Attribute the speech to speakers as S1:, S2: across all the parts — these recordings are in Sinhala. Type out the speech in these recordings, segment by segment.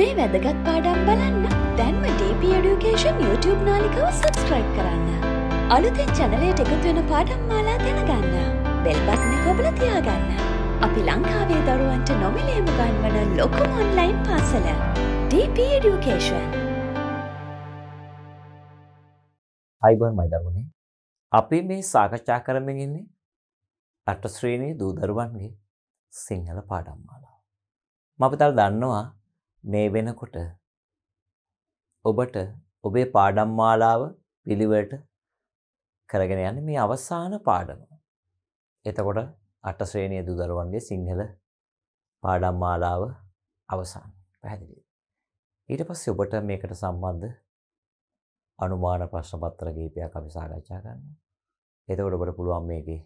S1: මේ වැදගත් පාඩම් බලන්න දැන්ම ඩප ඩියුකේෂන් YouTube නාලිකව සබස්ක්‍රයිබ් කරන්න අලුතෙන් චැනලයට එකතුවෙන පාඩම් මාලා දැනගන්න බෙල්බත්න කොබල තියාගන්න අපි ලංකාවේ දරුවන්ට නොමිලේම ගන්වන ලොකුම ඔන්ලයින් පාසල DP ඩියුකේෂන් අයිබන් මයිදරුණේ අපි මේ සාකච්ඡා කරමින් ඉන්නේ අටශ්‍රීණී දූදරුවන්ගේ සිංහල පාඩම්මාලා. මපිතල් දන්නවා මේ වෙනකොට ඔබට ඔබේ පාඩම් මාලාව පිළිවෙලට කරගෙන යන්නේ මේ අවසාන පාඩම. එතකොට අට ශ්‍රේණිය දුදරුවන්ගේ සිංහල පාඩම් මාලාව අවසන්. පැහැදිලිද? ඊට පස්සේ ඔබට මේකට සම්බන්ධ අනුමාන ප්‍රශ්න පත්‍ර කීපයක් අපි සාකච්ඡා කරනවා. එතකොට ඔබට පුළුවන් මේකේ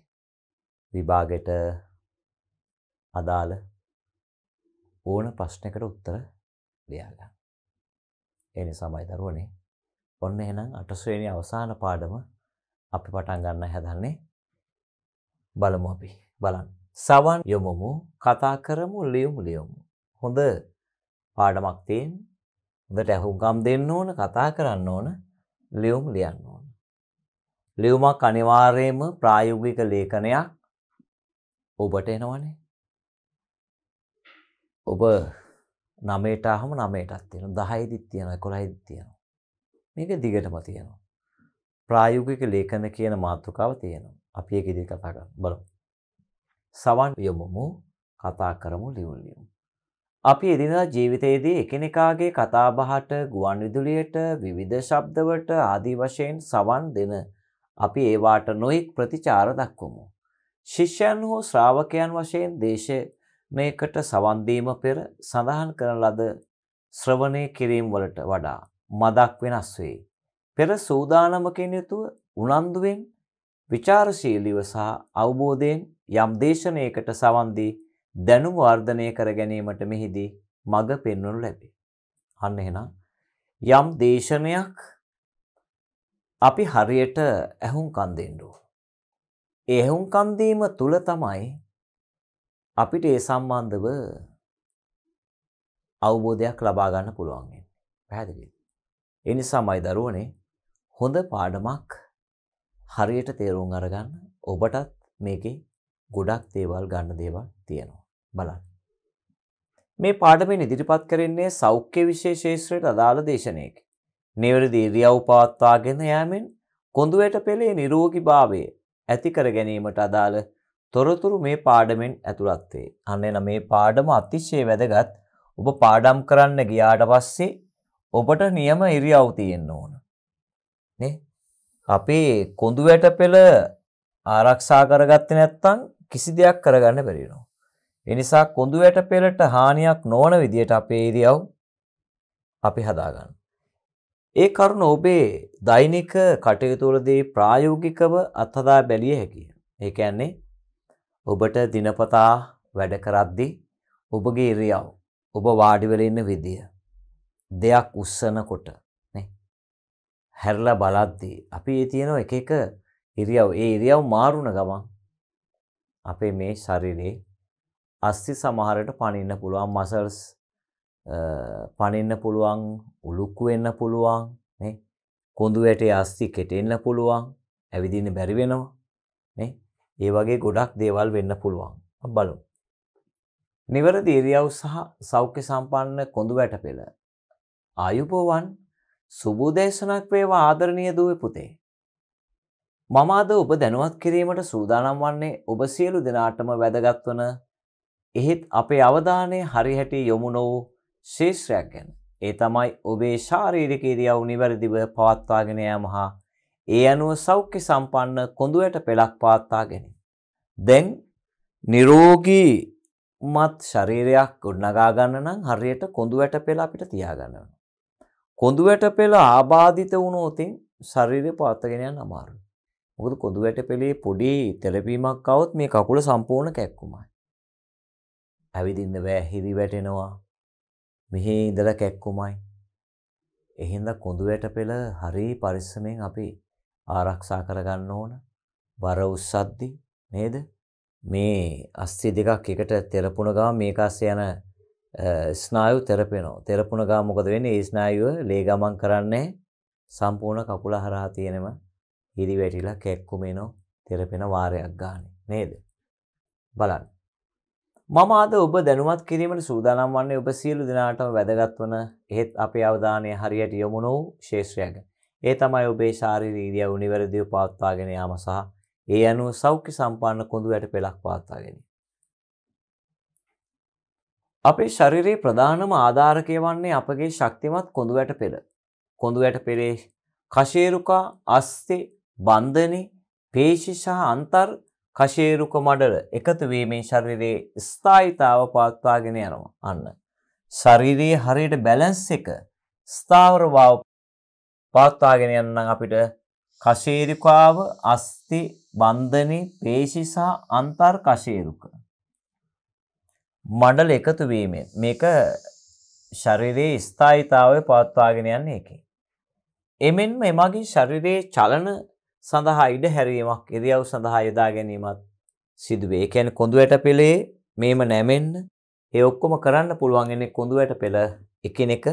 S1: විභාගෙට අදාළ ඕන ප්‍රශ්නයකට උත්තර ලියාගන්න. ඒ නිසාමයි දරුවනේ ඔන්න එහෙනම් අට ශ්‍රේණිය අවසාන පාඩම අපි පටන් ගන්න හැදන්නේ බලමු අපි බලන්න. සවන් යොමුමු කතා කරමු ලියමු ලියමු. හොඳ පාඩමක් තියෙන. හොඳට ඇහුම්කම් දෙන්න ඕන කතා කරන්න ඕන ලියුම් ලියන්න ඕන. ලියුමක් අනිවාර්යයෙන්ම ප්‍රායෝගික ලේඛනයක් ඔබට එනවනේ. ඔබ 9ට ආවම 9ටක් තියෙනවා 10යිදිත් තියෙනවා 11යිදිත් තියෙනවා මේක දිගටම තියෙනවා ප්‍රායෝගික ලේඛන කියන මාතෘකාව තියෙනවා අපි ඒක ඉදිරියට කතා කරමු බලමු සවන් යොමුමු කතා කරමු ලියුම් ලියමු අපි එදිනදා ජීවිතයේදී එකිනෙකාගේ කතා බහට ගුවන් විදුලියට විවිධ ශබ්දවලට ආදී වශයෙන් සවන් දෙන අපි ඒවාට නොයෙක් ප්‍රතිචාර දක්වමු ශිෂ්‍යයන් හෝ ශ්‍රාවකයන් වශයෙන් දේශයේ මේකට සවන් දීම පෙර සඳහන් කරන ලද ශ්‍රවණය කිරීම වලට වඩා මදක් වෙනස් වේ. පෙර සූදානමකින් යුතුව උනන්දුවෙන් විචාරශීලීව සහ අවබෝධයෙන් යම් දේශනයකට සවන් දී දැනුම වර්ධනය කර ගැනීමට මෙහිදී මඟ පෙන්වනු ලැබේ. අන්න එහෙනම් යම් දේශනයක් අපි හරියට ඇහුම්කන් දෙන්න ඕන. ඒ ඇහුම්කන් දීම තුල තමයි අපිට ඒ සම්බන්ධව අවබෝධයක් ලබා ගන්න පුළුවන් වෙන්නේ. පැහැදිලිද? ඒ නිසාමයි දරුවනේ හොඳ පාඩමක් හරියට තේරුම් අරගන්න ඔබටත් මේකේ ගොඩක් දේවල් ගන්න දේවල් තියෙනවා. බලන්න. මේ පාඩමෙන් ඉදිරිපත් කරන්නේ සෞඛ්‍ය විශේෂ ශාස්ත්‍රයට අදාළ දේශනාවක්. නිවැරදි ඉරියව් පවත්වාගෙන යෑමෙන් කොඳුයට පෙළේ නිරෝගීභාවය ඇති කර ගැනීමට අදාළ තොරතුරු මේ පාඩමෙන් ඇතුළත් වේ. අන්න එන මේ පාඩම අතිශය වැදගත්. ඔබ පාඩම් කරන්න ගියාට පස්සේ ඔබට නියම ඉරියව් තියෙන්න ඕන. නේ? අපේ කොඳු වැට පෙළ ආරක්ෂා කරගත්තේ නැත්නම් කිසි දෙයක් කරගන්න බැරි වෙනවා. ඒ නිසා කොඳු වැට පෙළට හානියක් නොවන විදියට අපේ ඉරියව් අපි හදාගන්න. ඒ කරුණ ඔබේ දෛනික කටයුතු වලදී ප්‍රායෝගිකව අත්හදා බැලිය හැකියි. ඒ කියන්නේ ඔබට දිනපතා වැඩ කරද්දි ඔබගේ ඉරියව් ඔබ වාඩිවෙල ඉන්න විදිය දෙයක් උස්සනකොට හැරලා බලද්දී අපි ඒ තියෙන එක එක ඉරියව් ඒ ඉරියව් මාරුණ ගමන් අපේ මේ ශරීරයේ අස්ති සමහරට පණින්න පුළුවන් මසල්ස් පණින්න පුළුවන් උලුක්කු වෙන්න පුළුවන් නේ කොඳු වැටේ අස්ති කෙටෙන්න පුළුවන් ඇවිදින්න බැරි වෙනවා නේ ඒ වගේ ගොඩක් දේවල් වෙන්න පුළුවන්. බලමු. නිවැරදි ඉරියව් සහ සෞඛ්‍ය සම්පන්න කොඳු වැට පෙළ. ආයුබෝවන් සුබෝදේශනක් වේවා ආදරණීය දුවේ පුතේ. මම අද ඔබ දැනුවත් කිරීමට සූදානම් වන්නේ ඔබ සියලු දෙනාටම වැදගත් වන එහෙත් අපේ අවධානය හරිහැටි යොමු නො වූ ශේෂ්‍රයක් ගැන. ඒ තමයි ඔබේ ශාරීරික ඉරියව් නිවැරදිව පවත්වාගෙන යාම හා ඒ අනුව සෞඛ්‍ය සම්පන්න කොඳුයට පෙළක් පාත්තා ගැනීම. දැන් නිරෝගී මත් ශරීරයක් ගොඩනගා ගන්න නම් හරියට කොඳුයට පෙළ අපිට තියාගන්න ඕන. කොඳුයට පෙළ ආබාධිත වුණොත් ශරීරය පාත්ගෙන යන්න අමාරුයි. මොකද කොඳුයට පෙළේ පොඩි තෙලපීමක් આવොත් මේ කකුල සම්පූර්ණ කැක්කුමයි. ඇවිදින්න බෑ හිරි වැටෙනවා. මෙහි ඉඳලා කැක්කුමයි. එහෙනම් කොඳුයට පෙළ හරි පරිස්සමෙන් අපි ආරක්ෂා කරගන්න ඕන බර උස්සද්දි නේද මේ අස්සි දෙකක් එකට තෙරපුණ ගාම මේක අස්සේ යන ස්නායු තෙරපෙනවා තෙරපුණ ගාම මොකද වෙන්නේ ඒ ස්නායුව ලේ ගමන් කරන්නේ සම්පූර්ණ කකුල හරහා තියෙනම හිරි වැටිලා කැක්කුමේනෝ තෙරපෙන වාරයක් ගානේ නේද බලන්න මම අද ඔබ දැනුවත් කිරීමට සූදානම් වන්නේ ඔබ සියලු දෙනාටම වැදගත් වන එහෙත් අපේ අවධානය හරියට යොමුණු ශේෂ්‍රයක ඒ තමයි ඔබේ ශාරීරික ඉරියව් නිවැරදිව පවත්වාගෙන යාම සහ ඒ අනුව සෞඛ්‍ය සම්පන්න කොඳු වැට පෙළක් පවත්වා ගැනීම. අපේ ශරීරයේ ප්‍රධානම ආධාරකය වන්නේ අපගේ ශක්තිමත් කොඳු වැට පෙළ. කොඳු වැට පෙළේ කශේරුකා, අස්තේ, බන්ධනේ, පේශි සහ අන්තර් කශේරුක මඩල එකතු වීමෙන් ශරීරයේ ස්ථායිතාව පවත්වාගෙන යනවා. අන්න. ශරීරයේ හරියට බැලන්ස් එක ස්ථාවර බව පවත්වාගෙන යන්න අපිට කශේරුකාව අස්ති බන්ධනි පේශි සහ අන්තර් කශේරුක මඩල එකතු වීම මේක ශරීරයේ ස්ථායිතාවය පවත්වාගෙන යන්නේ එකේ. එමෙන්ම එමගේ ශරීරයේ චලන සඳහා ඉඩ හැරීමක් ඉරියව් සඳහා යොදා ගැනීමත් සිදුවේ. ඒ කියන්නේ කොඳුයට පෙළේ මේම නැමෙන්න ඒ ඔක්කොම කරන්න පුළුවන් ඉන්නේ කොඳුයට පෙළ එකිනෙක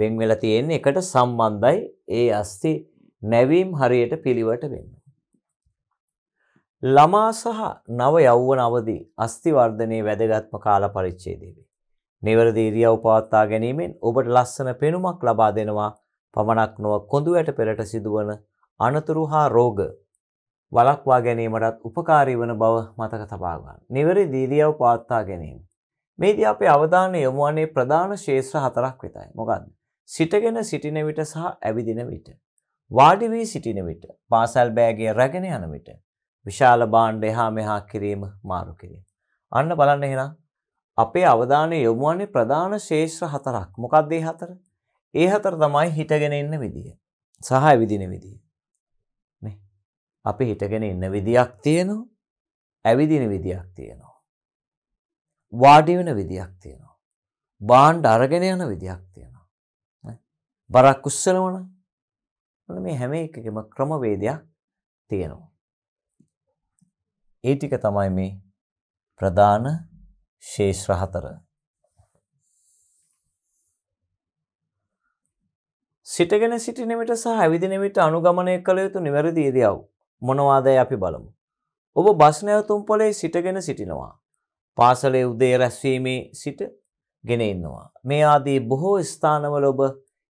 S1: වෙන් වෙලා තියෙන්නේ එකට සම්බන්ධයි ඒ අස්ති නැවීම් හරියට පිළිවට වෙන්න. ළමා සහ නව යෞවන අවදි අස්ති වර්ධනයේ වැදගත්ම කාල පරිච්ඡේදයේදී නිවැරදි ඉරියව් පවත්වා ගැනීමෙන් ඔබට ලස්සන පෙනුමක් ලබා දෙනවා පමණක් නොව කොඳුයට පෙරට සිදුවන අනතුරු හා රෝග වළක්වා ගැනීමටත් උපකාරී වන බව මතක තබා ගන්න. නිවැරදි ඉරියව් පවත්වා ගැනීම. මේදී අපේ අවධානය යොමු වන්නේ ප්‍රධාන ශේෂ්ත්‍ර හතරක් වෙතයි. මොකද්ද? සිටගෙන සිටින විට සහ ඇවිදින විට. වාඩි වී සිටින විට පාසල් බෑගය රැගෙන යන විට විශාල භාණ්ඩ එහා මෙහා කිරීම මාරු කිරීම. අන්න බලන්න එහෙනම් අපේ අවධානය යොමු වන්නේ ප්‍රධාන ශේෂ්ත්‍ර හතරක්. මොකක්ද ඒ හතර? ඒ හතර තමයි හිටගෙන ඉන්න විදිය. සහ ඇවිදින විදිය. නේ. අපි හිටගෙන ඉන්න විදියක් තියෙනවා. ඇවිදින විදියක් තියෙනවා. වාඩි වෙන විදියක් තියෙනවා. බාණ්ඩ අරගෙන යන විදියක් තියෙනවා. බරක් උස්සනවන ඔන්න මේ හැම එකකම ක්‍රමවේදයක් තියෙනවා. ඒ ටික තමයි මේ ප්‍රධාන ශේෂ්‍ර හතර. සිටගෙන සිටින විට සහ ඇවිදින විට අනුගමනය කළ යුතු නිවැරදි ඉරියව් මොනවාදයි අපි බලමු. ඔබ බස් නැවතුම් පොලේ සිටගෙන සිටිනවා. පාසලේ උදේ රැස්වීමේ සිට ගෙන ඉන්නවා. මේ ආදී බොහෝ ස්ථානවල ඔබ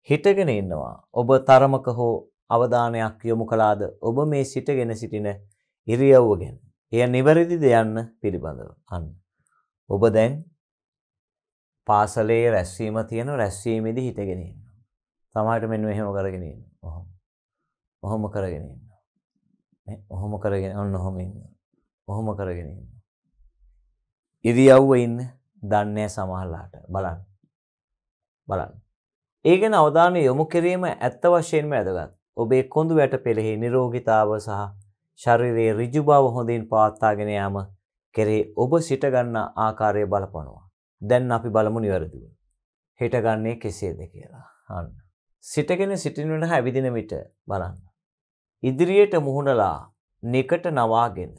S1: හිටගෙන ඉන්නවා. ඔබ තරමක හෝ අවධානයක් යොමු කළාද ඔබ මේ සිටගෙන සිටින ඉරියව්ව ගැන. එය නිවැරදිද යන්න පිළිබඳව. අන්න. ඔබ දැන් පාසලේ රැස්වීම තියෙන රැස්වීමේදී හිටගෙන ඉන්නවා. තමාට මෙන්න එහෙම කරගෙන ඉන්නවා. ඔහොම. ඔහොම කරගෙන ඉන්නවා. නේ? ඔහොම කරගෙන ඔන්න ඔහොම ඉන්නවා. ඔහොම කරගෙන ඉන්නවා. ඉරියව්ව ඉන්න දන්නේ සමහරලාට බලන්න. බලන්න. ඒගෙන අවධානය යොමු කිරීම ඇත්ත වශයෙන්ම ඇදගත්. ඔබේ කොඳු වැට පෙළෙහි නිරෝගිතාව සහ ශරිරයේ ඍජු බව හොඳින් පවත්වාගෙන යාම කෙරේ ඔබ සිටගන්නා ආකාරය බලපනවා. දැන් අපි බලමු නිවැරදිව. හිටගන්නේ කෙසේද කියලා. අන්න. සිටගෙන සිටින හා ඇවිදින විට බලන්න. ඉදිරියට මුහුණලා නිකට නවාගෙන.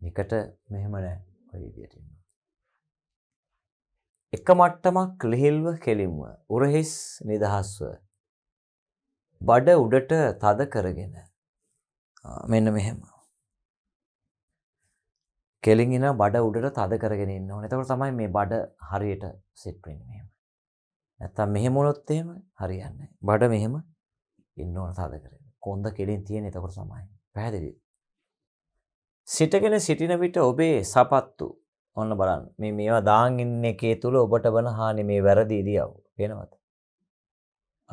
S1: නිකට මෙහෙම නෑ. ඔය විදියට ඉන්න. එක මට්ටමක් ලිහිල්ව කෙලින්ව උරහිස් නිදහස්ව බඩ උඩට තද කරගෙන මෙන්න මෙහෙම කෙලින්ගෙන බඩ උඩට තද කරගෙන ඉන්න ඕනේ. එතකොට තමයි මේ බඩ හරියට සෙට් වෙන්නේ මෙහෙම. නැත්තම් මෙහෙම වුණොත් එහෙම හරියන්නේ නැහැ. බඩ මෙහෙම ඉන්න ඕන තද කරගෙන. කොන්ද කෙලින් තියෙන එතකොට තමයි. පැහැදිලිද? සිටගෙන සිටින විට ඔබේ සපත්තු ඔන්න බලන්න. මේ මේවා දාන් ඉන්න එකේ තුල ඔබට වන හානි මේ වැරදි ඉරියව්. පේනවද?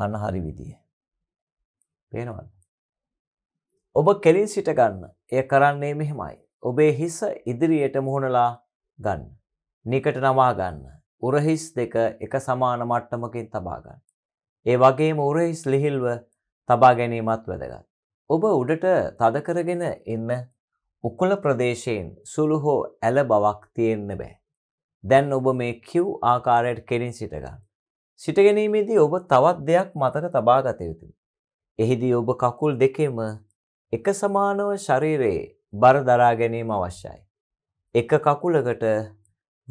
S1: අන්න හරි විදිය. පේනවද? ඔබ කෙලින් සිට ගන්න. එය කරන්නේ මෙහෙමයි. ඔබේ හිස ඉදිරියට මුහුණලා ගන්න. නිකට නමා ගන්න. උරහිස් දෙක එක සමාන මට්ටමකින් තබා ගන්න. ඒ වගේම උරහිස් ලිහිල්ව තබා ගැනීමත් වැදගත්. ඔබ උඩට තද කරගෙන එන්න උකුල ප්‍රදේශයෙන් සුළු හෝ ඇල බවක් තියෙන්න බෑ. දැන් ඔබ මේ කිව් ආකාරයට කෙලින් සිටගන්න. සිටගැනීමේදී ඔබ තවත් දෙයක් මතක තබා ගත යුතුයි. එහිදී ඔබ කකුල් දෙකෙම එක සමානව ශරීරයේ බර දරා ගැනීම අවශ්‍යයි. එක කකුලකට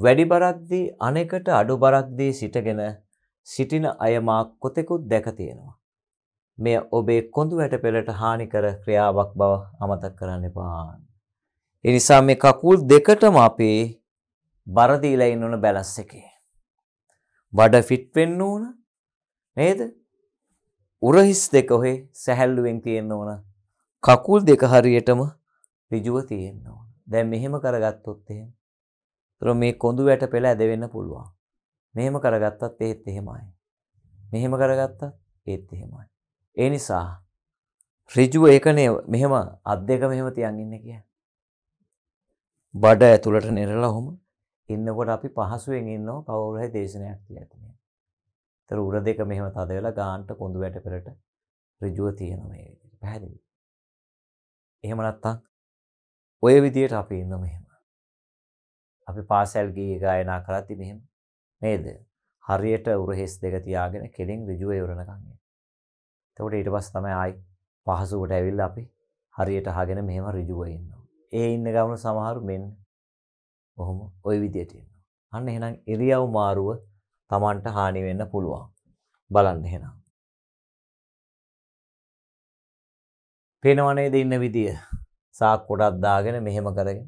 S1: වැඩි බරක්දී අනෙකට අඩු බරක්දී සිටගෙන සිටින අයමා කොතෙකුත් දැක තියෙනවා. මෙය ඔබේ කොඳු වැට පෙළට හානි කර ක්‍රියාවක් බව අමතක කරන්න එපා. ඒ නිසා මේ කකුල් දෙකටම අපේ බර දීලා ඉන්න ඕන බැලන්ස් එකේ. බඩ ෆිට වෙන්න ඕන නේද? උරහිස් දෙක ඔහේ සැහැල්ලුවෙන් තියෙන්න ඕන. කකුල් දෙක හරියටම ඍජුව තියෙන්න ඕන. දැන් මෙහෙම කරගත්තොත් එහෙම. ඒතර මේ කොඳු වැට පෙළ ඇදවෙන්න පුළුවන්. මෙහෙම කරගත්තත් ඒත් එහෙමයි. මෙහෙම කරගත්තත් ඒත් එහෙමයි. ඒ නිසා ඍජුව ඒකනේ මෙහෙම අත් දෙක මෙහෙම තියන් ඉන්න කියන්නේ. බඩ ඇතුළට නිරලා හොම ඉන්නකොට අපි පහසුවෙන් ඉන්නවා කවුරු හරි දේශනයක් කියලා තියෙනවා. ඒතර උර දෙක මෙහෙම තද වෙලා ගාන්ට කොඳු වැට පෙරට ඍජුව තියෙනවා මේ විදිහට. පැහැදිලි. එහෙම නැත්තම් ඔය විදිහට අපි ඉන්න මෙහෙම. අපි පාසල් ගියේ ගායනා කරද්දි මෙහෙම නේද? හරියට උරහෙස් දෙක තියාගෙන කෙලින් ඍජුව යොරණකම් යනවා. එතකොට ඊට පස්සේ තමයි ආයි පහසුවට ඇවිල්ලා අපි හරියට අහගෙන මෙහෙම ඍජුව ඉන්නවා. ඒ ඉන්න ගමන සමහරු මෙන්න ඔහොම ওই විදියට ඉන්නවා. අන්න එහෙනම් ඉරියව් මාරුව Tamanට හානි වෙන්න පුළුවන්. බලන්න එහෙනම්. පේනව නේද ඉන්න විදිය? සාක් කොටක් දාගෙන මෙහෙම කරගෙන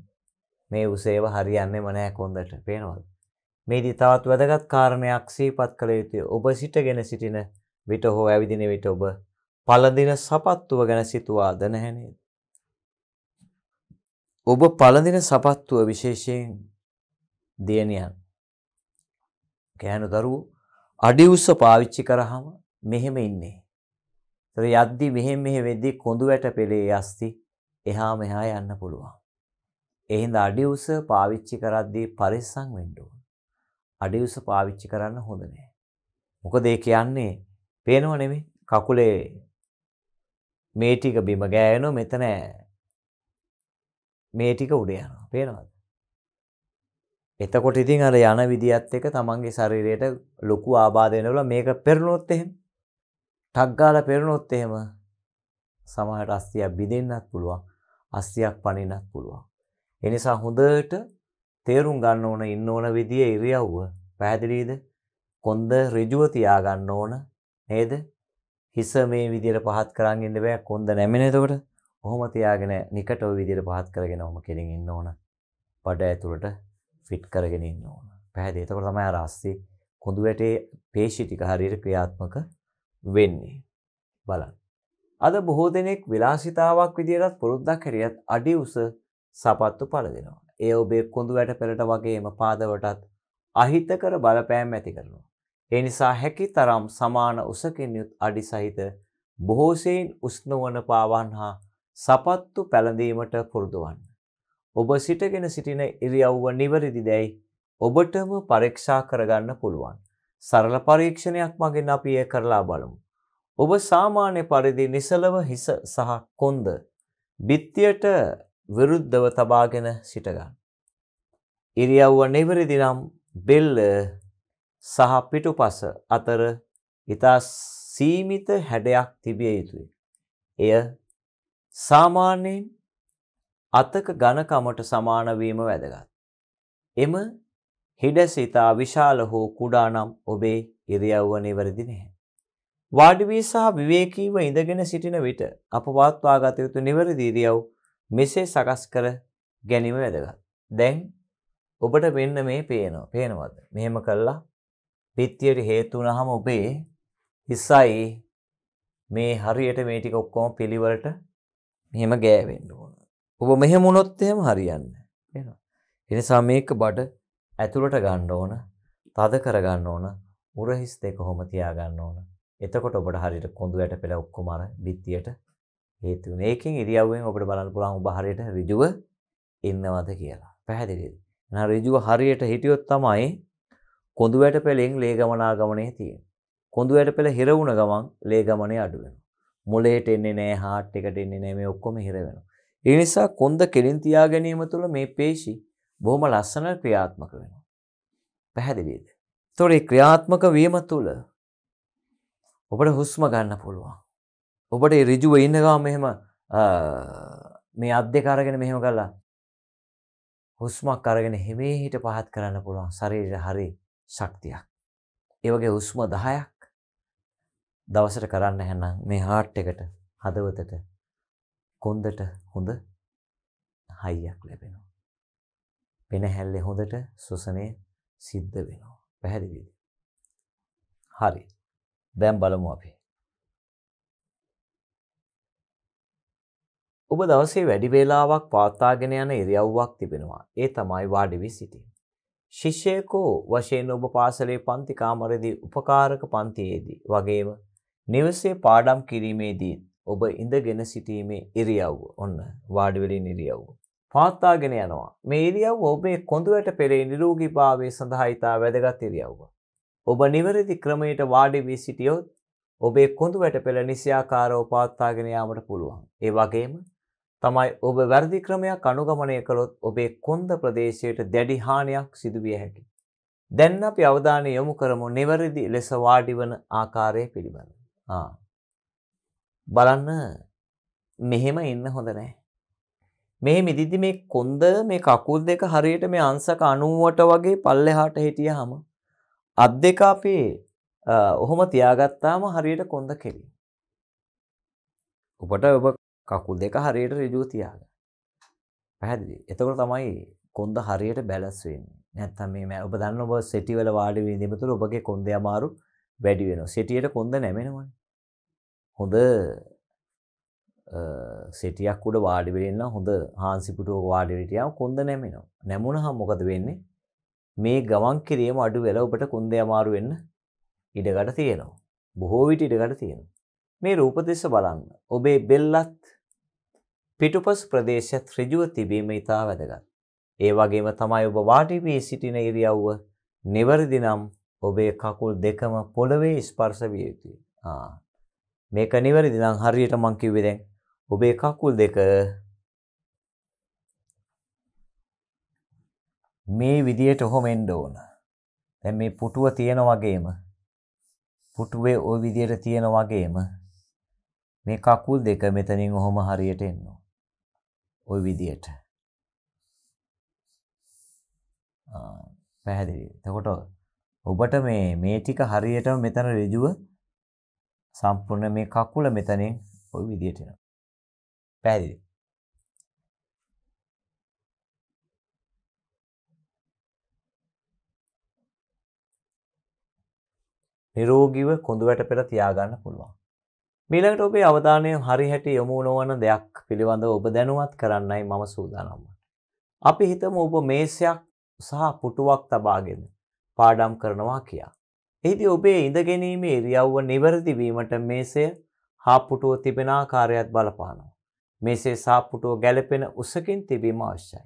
S1: මේ උසේව හරියන්නේම නැහැ කොන්දට. පේනවද? මේදී තවත් වැදගත් කාරණයක් සිහිපත් කළ යුතුය. ඔබ සිටගෙන සිටින විට හෝ ඇවිදින විට ඔබ පළඳින සපත්තුව ගැන සිතුවාද නැහැ නේද? ඔබ පළඳින සපත්තුව විශේෂයෙන් දේනයන් ගෑනු දරුවෝ අඩි උස්ස පාවිච්චි කරහම මෙහෙම ඉන්නේ. තර යද්දි මෙහෙම මෙහෙ වෙද්දී කොඳු වැට පෙළේ යස්ති එහා මෙහා යන්න පුළුවන්. එහෙනම් අඩි උස පාවිච්චි කරද්දී පරිස්සම් වෙන්න ඕන. අඩි උස පාවිච්චි කරන්න හොඳ නෑ. මොකද ඒ කියන්නේ පේනව නෙමෙයි කකුලේ මේ ටික බිම ගෑවෙනවා මෙතන මේ ටික උඩ යනවා පේනවද එතකොට ඉතින් අර යන විදිහත් එක තමන්ගේ ශරීරයට ලොකු ආබාධය වෙනවා මේක පෙරනොත් එහෙම ටක් ගාලා පෙරනොත් එහෙම සමහරට අස්තියක් බිඳෙන්නත් පුළුවන් අස්තියක් පනින්නත් පුළුවන් ඒ නිසා හොඳට තේරුම් ගන්න ඕන ඉන්න ඕන විදිය ඉරියව්ව පැහැදිලිද කොන්ද ඍජුව තියා ගන්න ඕන නේද හිස මේ විදියට පහත් කරන් ඉන්න බෑ කොන්ද නැමෙන එතකොට ඔහොම තියාගෙන නිකටව විදිහට පහත් කරගෙන ඔහොම කෙලින් ඉන්න ඕන. බඩ ඇතුළට ෆිට් කරගෙන ඉන්න ඕන. පැහැදිලි. එතකොට තමයි අර ASCII කොඳු වැටේ පේශි ටික හරියට ක්‍රියාත්මක වෙන්නේ. බලන්න. අද බොහෝ දෙනෙක් විලාසිතාවක් විදිහටත් පුරුද්දක් හැටියට අඩි උස සපත්තු පළදෙනවා. ඒ ඔබේ කොඳු වැට පෙළට වගේම පාදවටත් අහිතකර බලපෑම් ඇති කරනවා. ඒ නිසා හැකි තරම් සමාන උසකින් යුත් අඩි සහිත බොහෝසෙයින් උස්නවන පාවන් හා සපත්තු පැළඳීමට පුරුදුවන්න. ඔබ සිටගෙන සිටින ඉරියව්ව නිවැරදි දැයි ඔබටම පරීක්ෂා කරගන්න පුළුවන්. සරල පරීක්ෂණයක් මගින් අපි එය කරලා බලමු. ඔබ සාමාන්‍ය පරිදි නිසලව හිස සහ කොන්ද බිත්තියට විරුද්ධව තබාගෙන සිටගන්න. ඉරියව්ව නිවැරදි නම් බෙල්ල සහ පිටුපස අතර ඉතා සීමිත හැඩයක් තිබිය යුතුයි. එය සාමාන්‍යයෙන් අතක ඝනකමට සමාන වීම වැදගත්. එම හිඩසිතා විශාල හෝ කුඩා නම් ඔබේ ඉරියව්ව නිවැරදි නැහැ. වාඩි වී සහ විවේකීව ඉඳගෙන සිටින විට අප වාත්වාගත යුතු නිවැරදි ඉරියව් මෙසේ සකස් කර ගැනීම වැදගත්. දැන් ඔබට වෙන්න මේ පේනවා. පේනවද? මෙහෙම කළා පිටියට හේතු වුණාම ඔබේ හිසයි මේ හරියට මේ ටික ඔක්කොම පිළිවෙලට මෙහෙම ගෑවෙන්න ඕන. ඔබ මෙහෙම වුණොත් එහෙම හරියන්නේ නැහැ. එනිසා මේක බඩ ඇතුළට ගන්න ඕන, තද කර ගන්න ඕන, උරහිස් දෙක කොහොම තියා ගන්න ඕන. එතකොට ඔබට හරියට කොඳු යට පෙළ ඔක්කොම අර බිත්තියට හේතු වෙන. ඒකෙන් ඉරියව්වෙන් ඔබට බලන්න පුළුවන් ඔබ හරියට ඍජුව ඉන්නවද කියලා. පැහැදිලිද? එහෙනම් ඍජුව හරියට හිටියොත් තමයි කොඳු වැට පෙළෙන් ලේ ගමනාගමනය තියෙන්නේ. කොඳු වැට පෙළ හිර වුණ ගමන් ලේ ගමනේ අඩු වෙනවා. මොලේට එන්නේ නෑ හාට් එකට එන්නේ නෑ මේ ඔක්කොම හිර වෙනවා. ඒ නිසා කොන්ද කෙලින් තියා ගැනීම තුළ මේ පේශි බොහොම ලස්සන ක්‍රියාත්මක වෙනවා. පැහැදිලිද? ඒතොර ක්‍රියාත්මක වීම තුළ ඔබට හුස්ම ගන්න පුළුවන්. ඔබට ඒ ඍජුව ඉන්න ගාම මෙහෙම මේ අත් දෙක අරගෙන මෙහෙම කරලා හුස්මක් අරගෙන හිමේ හිට පහත් කරන්න පුළුවන් ශරීරය හරි ශක්තියක්. ඒ වගේ හුස්ම 10ක් දවසට කරන්න හැනම් මේ හાર્ට් එකට හදවතට කොන්දට හොඳ හයියක් ලැබෙනවා. පෙනහැල්ලේ හොඳට ශ්වසනය සිද්ධ වෙනවා. පැහැදිලිද? හරි. දැන් බලමු අපි. ඔබ දවසේ වැඩි වේලාවක් පවත්වාගෙන යන ඉරියව්වක් තිබෙනවා. ඒ තමයි වාඩි වී සිටීම. ශිෂ්‍යයෙකු වශයෙන් ඔබ පාසලේ පන්ති කාමරයේදී උපකාරක පන්තියේදී වගේම නිවසේ පාඩම් කිරීමේදී ඔබ ඉඳගෙන සිටීමේ ඉරියව්ව ඔන්න වාඩි වෙලින් ඉරියව්ව පවත්වාගෙන යනවා. මේ ඉරියව්ව ඔබේ කොඳුයට පෙරේ නිරෝගීභාවය සඳහා ඉතා වැදගත් ඉරියව්ව. ඔබ නිවැරදි ක්‍රමයට වාඩි වී සිටියොත් ඔබේ කොඳුයට පෙළ නිසියාකාරව පවත්වාගෙන යාමට පුළුවන්. ඒ වගේම තමයි ඔබ වැරදි ක්‍රමයක් අනුගමනය කළොත් ඔබේ කොන්ද ප්‍රදේශයට දැඩි හානියක් සිදු විය හැකියි. දැන් අපි අවධානය යොමු කරමු නිවැරදි ලෙස වාඩි වන ආකාරය පිළිබඳව. ආ බලන්න මෙහෙම ඉන්න හොඳ නෑ. මේ මිදිදි මේ කොන්ද මේ කකුල් දෙක හරියට මේ අංසක 90ට වගේ පල්ලෙහාට හිටියාම අත් දෙක අපේ ඔහොම තියාගත්තාම හරියට කොන්ද කෙලි. ඔබට ඔබ කකුල් දෙක හරියට ඍජුව තියාගන්න. පැහැදිලි. එතකොට තමයි කොන්ද හරියට බැලන්ස් වෙන්නේ. නැත්තම් මේ ඔබ දන්න ඔබ සෙටි වල වාඩි වෙන ඉඳිමතුළු ඔබගේ කොන්දේ අමාරු වැඩි වෙන සෙටියට කොන්ද නැමෙනවන හොඳ සෙටියක් උඩ වාඩිවෙන්න හොඳ හාන්සිපුටුව වාඩිවිටියාව කොන්ද නැමෙනවා නැමුණ හා මොකද වෙන්නේ මේ ගමන් කිරීම අඩු වෙලා ඔබට කොන්ද අමාරු වෙන්න ඉඩකට තියෙනවා බොහෝ විට ඉඩකට තියෙනවා මේ රූපතිස්ස බලන්න ඔබේ බෙල්ලත් පිටුපස් ප්‍රදේශයත් ඍජුව තිබීම ඉතා වැදගත් ඒ වගේම තමයි ඔබ වාඩි වී සිටින ඉරියව්ව නිවැරදි නම් ඔබේ කකුල් දෙකම පොළවේ ස්පර්ශ විය යුතුයි. ආ. මේක නිවැරදි නම් හරියට මං කිව්වේ දැන් ඔබේ කකුල් දෙක මේ විදියට ඔහොම එන්න ඕන. දැන් මේ පුටුව තියෙන වගේම පුටුවේ ওই විදියට තියෙන වගේම මේ කකුල් දෙක මෙතනින් ඔහොම හරියට එන්න ඕන. ওই විදියට. ආ පැහැදිලි. එතකොට ඔබට මේ මේ ටික හරියටම මෙතන ඍජුව සම්පූර්ණ මේ කකුල මෙතනින් ওই විදියට එනවා. පැහැදිලිද? නිරෝගීව කොඳුවැට පෙළ තියාගන්න පුළුවන්. මීළඟට ඔබේ අවධානය හරිහැට යොමු නොවන දෙයක් පිළිබඳව ඔබ දැනුවත් කරන්නයි මම සූදානම් වන්නේ. අපි හිතමු ඔබ මේසයක් සහ පුටුවක් තබාගෙන පාඩම් කරනවා කියා. එහිදී ඔබේ ඉඳගැනීමේ ඉරියව්ව නිවැරදි වීමට මේසය හාප්පුටුව තිබෙන ආකාරයත් බලපානවා. මේසේ සාප්පුටුව ගැළපෙන උසකින් තිබීම අවශ්‍යයි.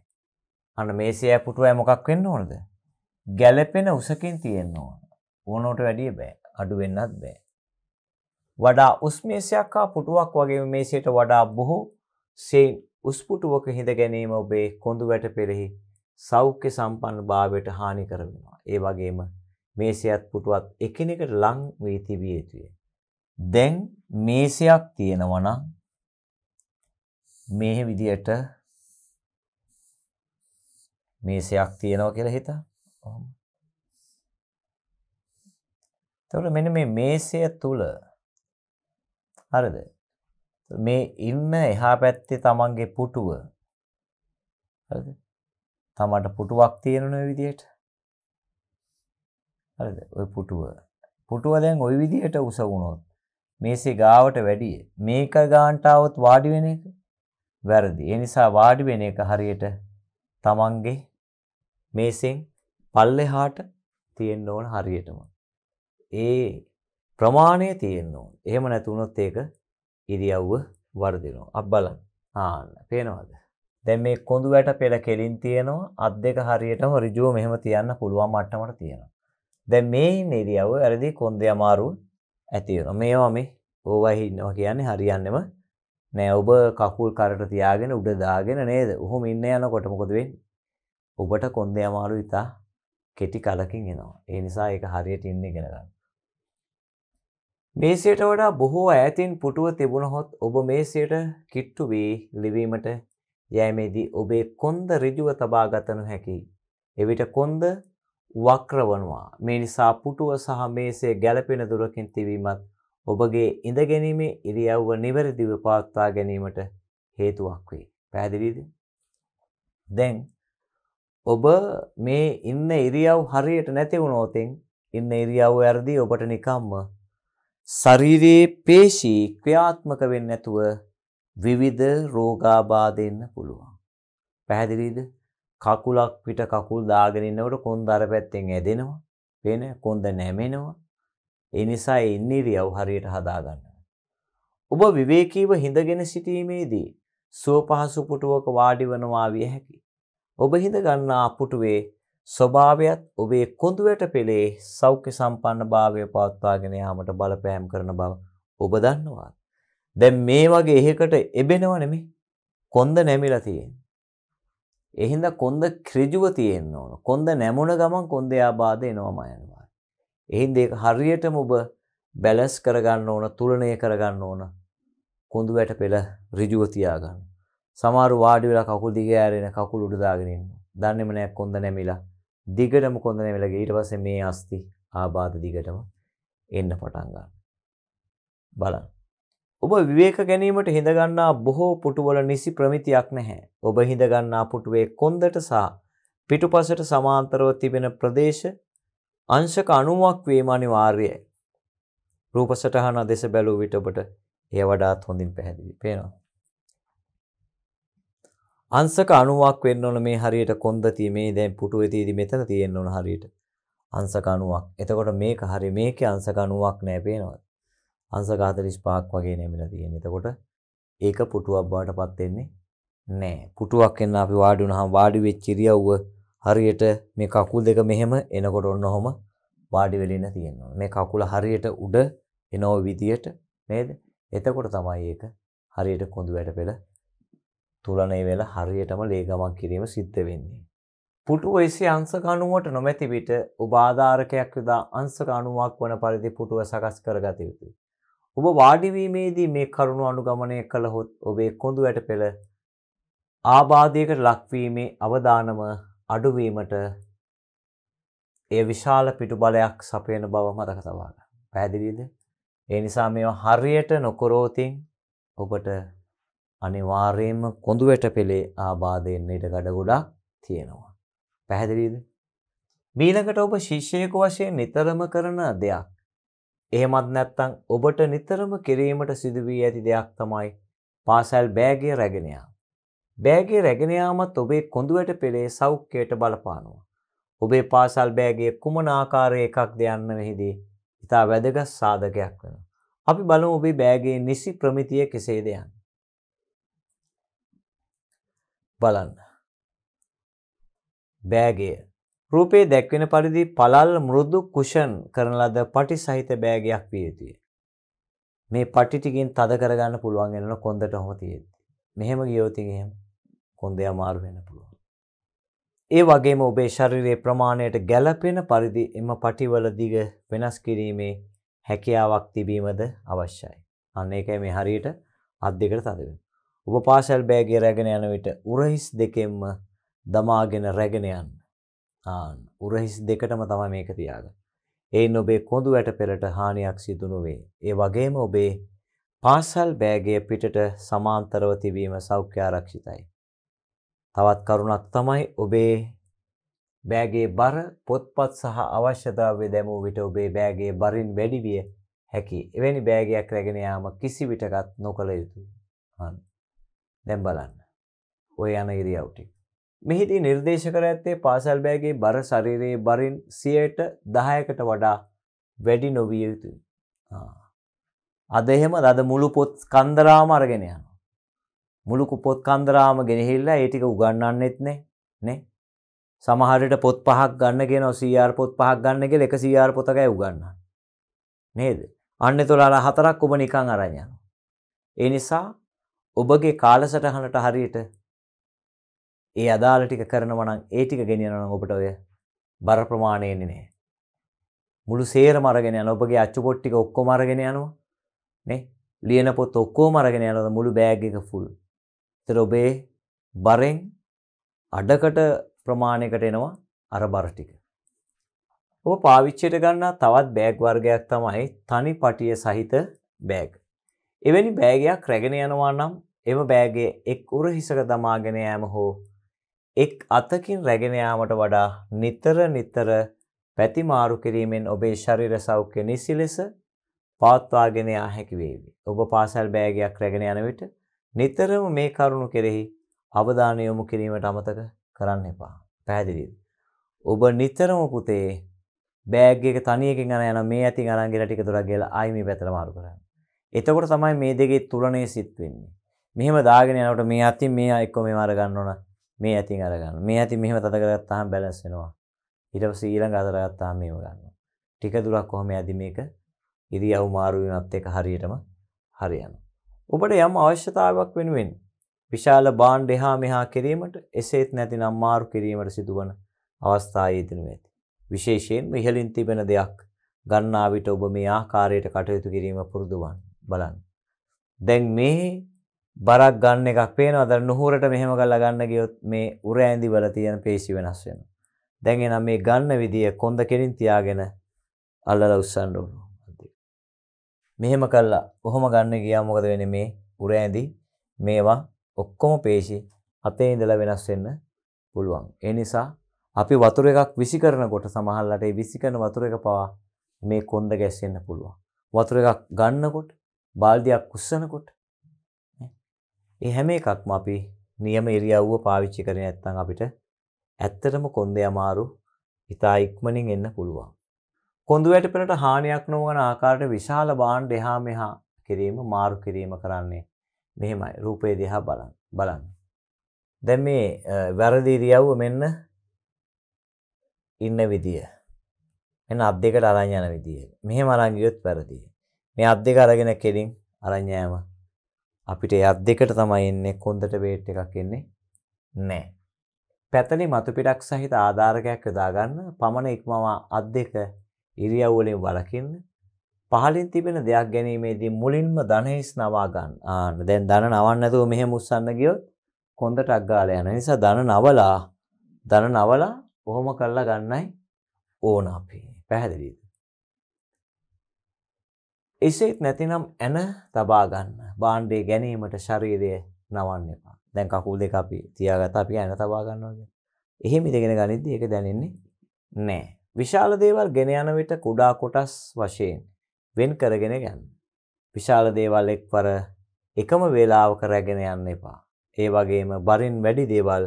S1: අන්න මේසේ ඇපුටුව මොකක් වෙන්න ඕනද? ගැළපෙන උසකින් තියෙන්න ඕන. ඕනෝට වැඩිය බෑ. අඩු වෙන්නත් බෑ. වඩා උස් මේසයක් හා පුටුවක් වගේ මේසයට වඩා බොහෝ සෙයින් උස් පුටුවක හිඳ ගැනීම ඔබේ කොඳු වැට පෙරෙහි සෞඛ්‍ය සම්පන්න භාවයට හානි කරනවා. ඒ වගේම මේසයත් පුටුවත් එකිනෙකට ලං වී තිබිය යුතුය. දැන් මේසයක් තියෙනවා නම් මේ විදියට මේසයක් තියෙනවා කියලා හිතා. ඔහොම. එතකොට මෙන්න මේ මේසය තුල හරිද? මේ ඉන්න එහා පැත්තේ තමන්ගේ පුටුව හරිද? තමට පුටුවක් තියෙනන විදියට හරිද ඔය පුටුව පුටුව දැන් ওই විදියට උස වුණොත් මේසේ ගාවට වැඩි මේක ගාන්ට આવොත් වාඩි වෙන එක වැරදි. ඒ නිසා වාඩි වෙන එක හරියට තමන්ගේ මේසෙන් පල්ලෙහාට තියෙන්න ඕන හරියටම. ඒ ප්‍රමාණය තියෙන්න ඕන. එහෙම නැතුනොත් ඒක ඉරියව්ව වර්ධිනවා. අබ් බලන්න. ආන්න. පේනවද? දැන් මේ කොඳු වැට පෙළ කෙලින් තියෙනවා අත් දෙක හරියටම ඍජුව මෙහෙම තියන්න පුළුවන් මට්ටමට තියෙනවා. දැන් මේ ඉන්න ඉරියව්ව වැඩි කොන්දේ අමාරු ඇති වෙනවා. මේවා මේ ඕවයි ඉන්නවා කියන්නේ හරියන්නේම නෑ ඔබ කකුල් කරට තියාගෙන උඩ දාගෙන නේද? උහුම ඉන්න යනකොට මොකද වෙන්නේ? ඔබට කොන්දේ අමාරු ඉතා කෙටි කලකින් එනවා. ඒ නිසා ඒක හරියට ඉන්න ඉගෙන ගන්න. මේසයට වඩා බොහෝ ඈතින් පුටුව තිබුණහොත් ඔබ මේසයට කිට්ටු වී ලිවීමට යෑමේදී ඔබේ කොන්ද ඍජුව තබා ගත නොහැකි. එවිට කොන්ද වක්‍රවනවා. මේ නිසා පුටුව සහ මේසය ගැළපෙන දුරකින් තිබීමත් ඔබගේ ඉඳගැනීමේ ඉරියව්ව නිවැරදිව පවත්වා ගැනීමට හේතුවක් වේ. පැහැදිලිද? දැන් ඔබ මේ ඉන්න ඉරියව් හරියට නැති වුණොත් ඉන්න ඉරියව් වර්ධී ඔබට නිකම්ම ශරීරයේ පේශී ක්‍රියාත්මක වෙන්නේ නැතුව විවිධ රෝගාබාධෙන්න පුළුවන්. පැහැදිලිද? කකුලක් පිට කකුල් දාගෙන ඉන්නකොට කොන්ද අර පැත්තෙන් ඇදෙනවා. වෙන කොන්ද නැමෙනවා. ඒ නිසා ඒ ඉන්නිරියව හරියට හදාගන්න. ඔබ විවේකීව හිඳගෙන සිටීමේදී සුවපහසු පුටුවක වාඩි වනවා විය හැකියි. ඔබ හිඳ ගන්නා පුටුවේ ස්වභාවයත් ඔබේ කොඳුයට පෙළේ සෞඛ්‍ය සම්පන්න භාවය පවත්වාගෙන යාමට බලපෑම් කරන බව ඔබ දන්නවා. දැන් මේ වගේ එහෙකට එබෙනව නෙමේ. කොන්ද නැමිලා තියෙන්නේ. ඒ හින්දා කොන්ද ක්‍රිජුව තියෙන්න ඕන. කොන්ද නැමුණ ගමන් කොන්දේ ආබාධ එනවම යනවා. ඒ හින්දා ඒක හරියටම ඔබ බැලන්ස් කරගන්න ඕන, තුලණය කරගන්න ඕන. කොඳු වැට පෙළ ඍජුව තියාගන්න. සමහර වාඩි වෙලා කකුල් දිග ඇරෙන කකුල් උඩ දාගෙන ඉන්න. දන්නේම නැහැ කොන්ද නැමිලා. දිගටම කොඳ නැමිලා ගිය ඊට පස්සේ මේ අස්ති ආබාධ දිගටම එන්න පටන් ගන්නවා. බලන්න ඔබ විවේක ගැනීමට හිඳගන්නා බොහෝ පුටුවල නිසි ප්‍රමිතියක් නැහැ. ඔබ හිඳගන්නා පුටුවේ කොන්දට සහ පිටුපසට සමාන්තරව තිබෙන ප්‍රදේශ අංශක 90ක් වීම අනිවාර්යයි. රූප සටහන දෙස බැලුව විට ඔබට එය වඩාත් හොඳින් පැහැදිලි පේනවා. අංශක 90ක් වෙන්න ඕන මේ හරියට කොන්ද මේ දැන් පුටුවේ තියෙදි මෙතන තියෙන්න ඕන හරියට. අංශක 90ක්. එතකොට මේක හරි මේකේ අංශක 90ක් නෑ පේනවද? අංශක 45ක් වගේ නැමිලා තියෙන්නේ. එතකොට ඒක පුටුවක් බවට පත් වෙන්නේ නැහැ. පුටුවක් වෙන්න අපි වාඩි වුණාම වාඩි වෙච්ච ඉරියව්ව හරියට මේ කකුල් දෙක මෙහෙම එනකොට ඔන්න ඔහම වාඩි වෙලින තියෙනවා. මේ කකුල හරියට උඩ එනෝ විදියට නේද? එතකොට තමයි ඒක හරියට කොඳු වැට පෙළ තුලනේ වෙලා හරියටම ලේගමන් කිරීම සිද්ධ වෙන්නේ. පුටුව එසේ අංශක 90ට නොමැති විට උපාදාරකයක් යොදා අංශක 90ක් වන පරිදි පුටුව සකස් කරගත යුතුයි. ඔබ වාඩිවීමේදී මේ කරුණු අනුගමනය කළහොත් ඔබේ කොඳු වැට පෙළ ආබාධයකට ලක්වීමේ අවධානම අඩුවීමට එය විශාල පිටුබලයක් සපයන බව මතක තබා ගන්න. පැහැදිලිද? ඒ නිසා මේවා හරියට නොකරෝතින් ඔබට අනිවාර්යයෙන්ම කොඳු වැට පෙළේ ආබාධයෙන් ඉඩ ගඩ ගොඩක් තියෙනවා. පැහැදිලිද? මීළඟට ඔබ ශිෂ්‍යයෙකු වශයෙන් නිතරම කරන දෙයක් එහෙමත් නැත්නම් ඔබට නිතරම කිරීමට සිදු වී ඇති දෙයක් තමයි පාසල් බෑගය රැගෙන යාම. බෑගය රැගෙන යාමත් ඔබේ කොඳුයට පෙළේ සෞඛ්‍යයට බලපානවා. ඔබේ පාසල් බෑගය කුමන ආකාරයකක්ද යන්න මෙහිදී ඉතා වැදගත් සාධකයක් වෙනවා. අපි බලමු ඔබේ බෑගයේ නිසි ප්‍රමිතිය කෙසේද යන්න. බලන්න. බෑගය රූපේ දැක්වෙන පරිදි පළල් මෘදු කුෂන් කරන ලද පටි සහිත බෑගයක් විය යුතුය. මේ පටි ටිකෙන් තද කරගන්න පුළුවන් වෙනන කොන්දට හොම තියෙද්දි. මෙහෙම ගියොත් එහෙම කොන්දේ අමාරු වෙන්න පුළුවන්. ඒ වගේම ඔබේ ශරීරයේ ප්‍රමාණයට ගැළපෙන පරිදි එම පටිවල දිග වෙනස් කිරීමේ හැකියාවක් තිබීමද අවශ්‍යයි. අන්න ඒකයි මේ හරියට අත් දෙකට තද වෙනවා. ඔබ පාසල් බෑගය රැගෙන යන විට උරහිස් දෙකෙන්ම දමාගෙන රැගෙන යන්න. ආන් උරහිස් දෙකටම තමයි මේක තියාගන්නේ. ඒන් ඔබේ කොඳු වැට පෙළට හානියක් සිදු නොවේ. ඒ වගේම ඔබේ පාසල් බෑගය පිටට සමාන්තරව තිබීම සෞඛ්‍ය ආරක්ෂිතයි. තවත් කරුණක් තමයි ඔබේ බෑගේ බර පොත්පත් සහ අවශ්‍යතාවය දැමූ විට ඔබේ බෑගේ බරින් වැඩි විය හැකි. එවැනි බෑගයක් රැගෙන යාම කිසි විටකත් නොකළ යුතුය. දැන් බලන්න. ඔය යන ඉරියව් ටික. මෙහිදී නිර්දේශ කර ඇත්තේ පාසල් බෑගේ බර ශරීරයේ බරින් සියයට දහයකට වඩා වැඩි නොවිය යුතුයි. අද එහෙම අද මුළු පොත් කන්දරාම අරගෙන යනවා. මුළු පොත් කන්දරාම ගෙනහිල්ලා ඒ ටික උගන්වන්නෙත් නේ නේ. සමහරට පොත් පහක් ගන්න කියනවා CR පොත් පහක් ගන්න කියලා එක CR පොතකයි උගන්වන්නේ. නේද? අන්න එතකොට හතරක් ඔබ නිකන් අරන් යනවා. ඒ නිසා ඔබගේ කාලසටහනට හරියට ඒ අදාළ ටික කරනවා නම් ඒ ටික ගෙනියනවා නම් ඔබට ඔය බර ප්‍රමාණය එන්නේ නැහැ. මුළු සේරම අරගෙන යනවා. ඔබගේ අච්චුපොත් ටික ඔක්කොම අරගෙන යනවා. නේ? ලියන පොත් ඔක්කොම අරගෙන යනවා. මුළු බෑග් එක ෆුල්. ඒතර ඔබේ බරෙන් අඩකට ප්‍රමාණයකට එනවා අර බර ටික. ඔබ පාවිච්චයට ගන්නා තවත් බෑග් වර්ගයක් තමයි තනි පටිය සහිත බෑග්. එවැනි බෑගයක් රැගෙන යනවා නම් එම බෑගේ එක් උරහිසක දමාගෙන යෑම හෝ එක් අතකින් රැගෙන යාමට වඩා නිතර නිතර පැතිමාරු කිරීමෙන් ඔබේ ශරීර සෞඛ්‍ය නිසි ලෙස පවත්වාගෙන යා හැකි වේවි. ඔබ පාසල් බෑගයක් රැගෙන යන විට නිතරම මේ කරුණු කෙරෙහි අවධානය යොමු කිරීමට අමතක කරන්න එපා. පැහැදිලිද? ඔබ නිතරම පුතේ බෑග් එක තනියකින් අරන් යන මේ අතින් අරන් ගිහලා ටික දුරක් ගිහලා ආයි මේ පැත්තට මාරු කරන්නේ. එතකොට තමයි මේ දෙකේ තුලනේ සිත් වෙන්නේ. මෙහෙම දාගෙන යනකොට මේ අතින් මේ එක්ක මේව අර ගන්න ඕන. මේ ඇතින් අරගන්න. මේ ඇති මෙහෙම තද කරගත්තාම බැලන්ස් වෙනවා. ඊට පස්සේ ඊළඟ අතට ගත්තාම මේව ගන්නවා. ටික දුරක් කොහොම යදි මේක ඉරියව් මාරු වීමත් එක්ක හරියටම හරියනවා. ඔබට යම් අවශ්‍යතාවයක් වෙනුවෙන් විශාල බාණ්ඩ එහා මෙහා කිරීමට එසේත් නැතිනම් මාරු කිරීමට සිදුවන අවස්ථා යෙදෙනු ඇත. විශේෂයෙන්ම ඉහළින් තිබෙන දෙයක් ගන්නා විට ඔබ මේ ආකාරයට කටයුතු කිරීම පුරුදු බලන්න. දැන් මේ බරක් ගන්න එකක් පේනවද නුහුරට මෙහෙම කරලා ගන්න ගියොත් මේ උර ඇඳි වල තියෙන පේශි වෙනස් වෙනවා. දැන් එනම් මේ ගන්න විදිය කොන්ද කෙලින් තියාගෙන අල්ලලා උස්සන්න ඕන. මෙහෙම කරලා කොහොම ගන්න ගියා මොකද වෙන්නේ මේ උර ඇඳි මේවා ඔක්කොම පේශි අතේ ඉඳලා වෙනස් වෙන්න පුළුවන්. ඒ නිසා අපි වතුර එකක් විසි කරනකොට සමහරලාට ඒ විසි කරන වතුර එක පවා මේ කොන්ද ගැස්සෙන්න පුළුවන්. වතුර එකක් ගන්නකොට බාල්දියක් උස්සනකොට ඒ හැම එකක්ම අපි නියම ඉරියව්ව පාවිච්චි කරේ නැත්නම් අපිට ඇත්තටම කොන්දේ අමාරු ඉතා ඉක්මනින් එන්න පුළුවන්. කොඳු වැටපෙනට හානියක් නොවන ආකාරයට විශාල භාණ්ඩ එහා මෙහා කිරීම මාරු කිරීම කරන්නේ මෙහෙමයි. රූපේ දිහා බලන්න. බලන්න. දැන් මේ වැරදි ඉරියව්ව මෙන්න ඉන්න විදිය. මෙන්න අත් දෙකට අරන් යන විදිය. මෙහෙම අරන් ගියොත් වැරදි. මේ අත් දෙක අරගෙන කෙලින් අරන් යෑම අපිට යත් දෙකට තමයි එන්නේ කොන්දට වේට් එකක් එන්නේ නැහැ. පැතලි මතු පිටක් සහිත ආධාරකයක් යොදාගන්න පමණ ඉක්මවා අත් දෙක ඉරියව් වලින් වළකින්න. පහලින් තිබෙන දෙයක් ගැනීමේදී මුලින්ම ධනහිස් නවා ගන්න. ආන්න දැන් ධන නවන්න නැතුව මෙහෙම උස්සන්න ගියොත් කොන්දටක් ගාලා යන නිසා ධන නවලා ධන නවලා කොහොම කළා ගන්නයි ඕන අපි. පැහැදිලිද? එසේත් නැතිනම් ඇන තබා ගන්න බාණ්ඩේ ගැනීමට ශරීරය නවන්න එපා. දැන් කකුල් දෙක අපි තියාගත්තා අපි ඇන තබා ගන්නවා කියන්නේ. එහෙම ඉඳගෙන ගනිද්දි ඒක දැනෙන්නේ නැහැ. විශාල දේවල් ගෙන යන විට කුඩා කොටස් වශයෙන් වෙන් කරගෙන ගන්න. විශාල දේවල් එක්වර එකම වේලාවක රැගෙන යන්න එපා. ඒ වගේම බරින් වැඩි දේවල්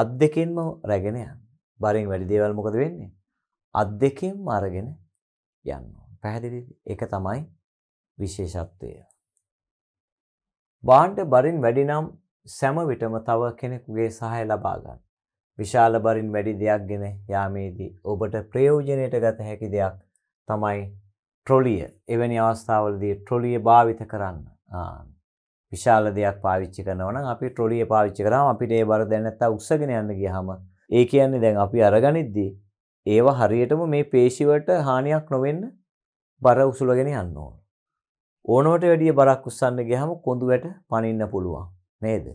S1: අත් දෙකෙන්ම රැගෙන යන්න. බරින් වැඩි දේවල් මොකද වෙන්නේ? අත් දෙකෙන්ම අරගෙන යන්න. පැහැදිලි එක තමයි විශේෂත්වය. බාණ්ඩ බරින් වැඩි නම් සෑම විටම තව කෙනෙකුගේ සහාය ලබා ගන්න. විශාල බරින් වැඩි දෙයක් ගෙන යාමේදී ඔබට ප්‍රයෝජනයට ගත හැකි දෙයක් තමයි ට්‍රොලිය. එවැනි අවස්ථාවලදී ට්‍රොලිය භාවිත කරන්න. විශාල දෙයක් පාවිච්චි කරනවා නම් අපි ට්‍රොලිය පාවිච්චි කරාම අපිට ඒ බර දැන් නැත්තම් උස්සගෙන යන්න ගියාම ඒ කියන්නේ දැන් අපි අරගනිද්දී ඒව හරියටම මේ පේශිවට හානියක් නොවෙන්න බර උසුලගෙන යන්න ඕන. ඕනවට වැඩිය බරක් උස්සන්න ගියහම කොඳු වැට පනින්න පුළුවන්. නේද?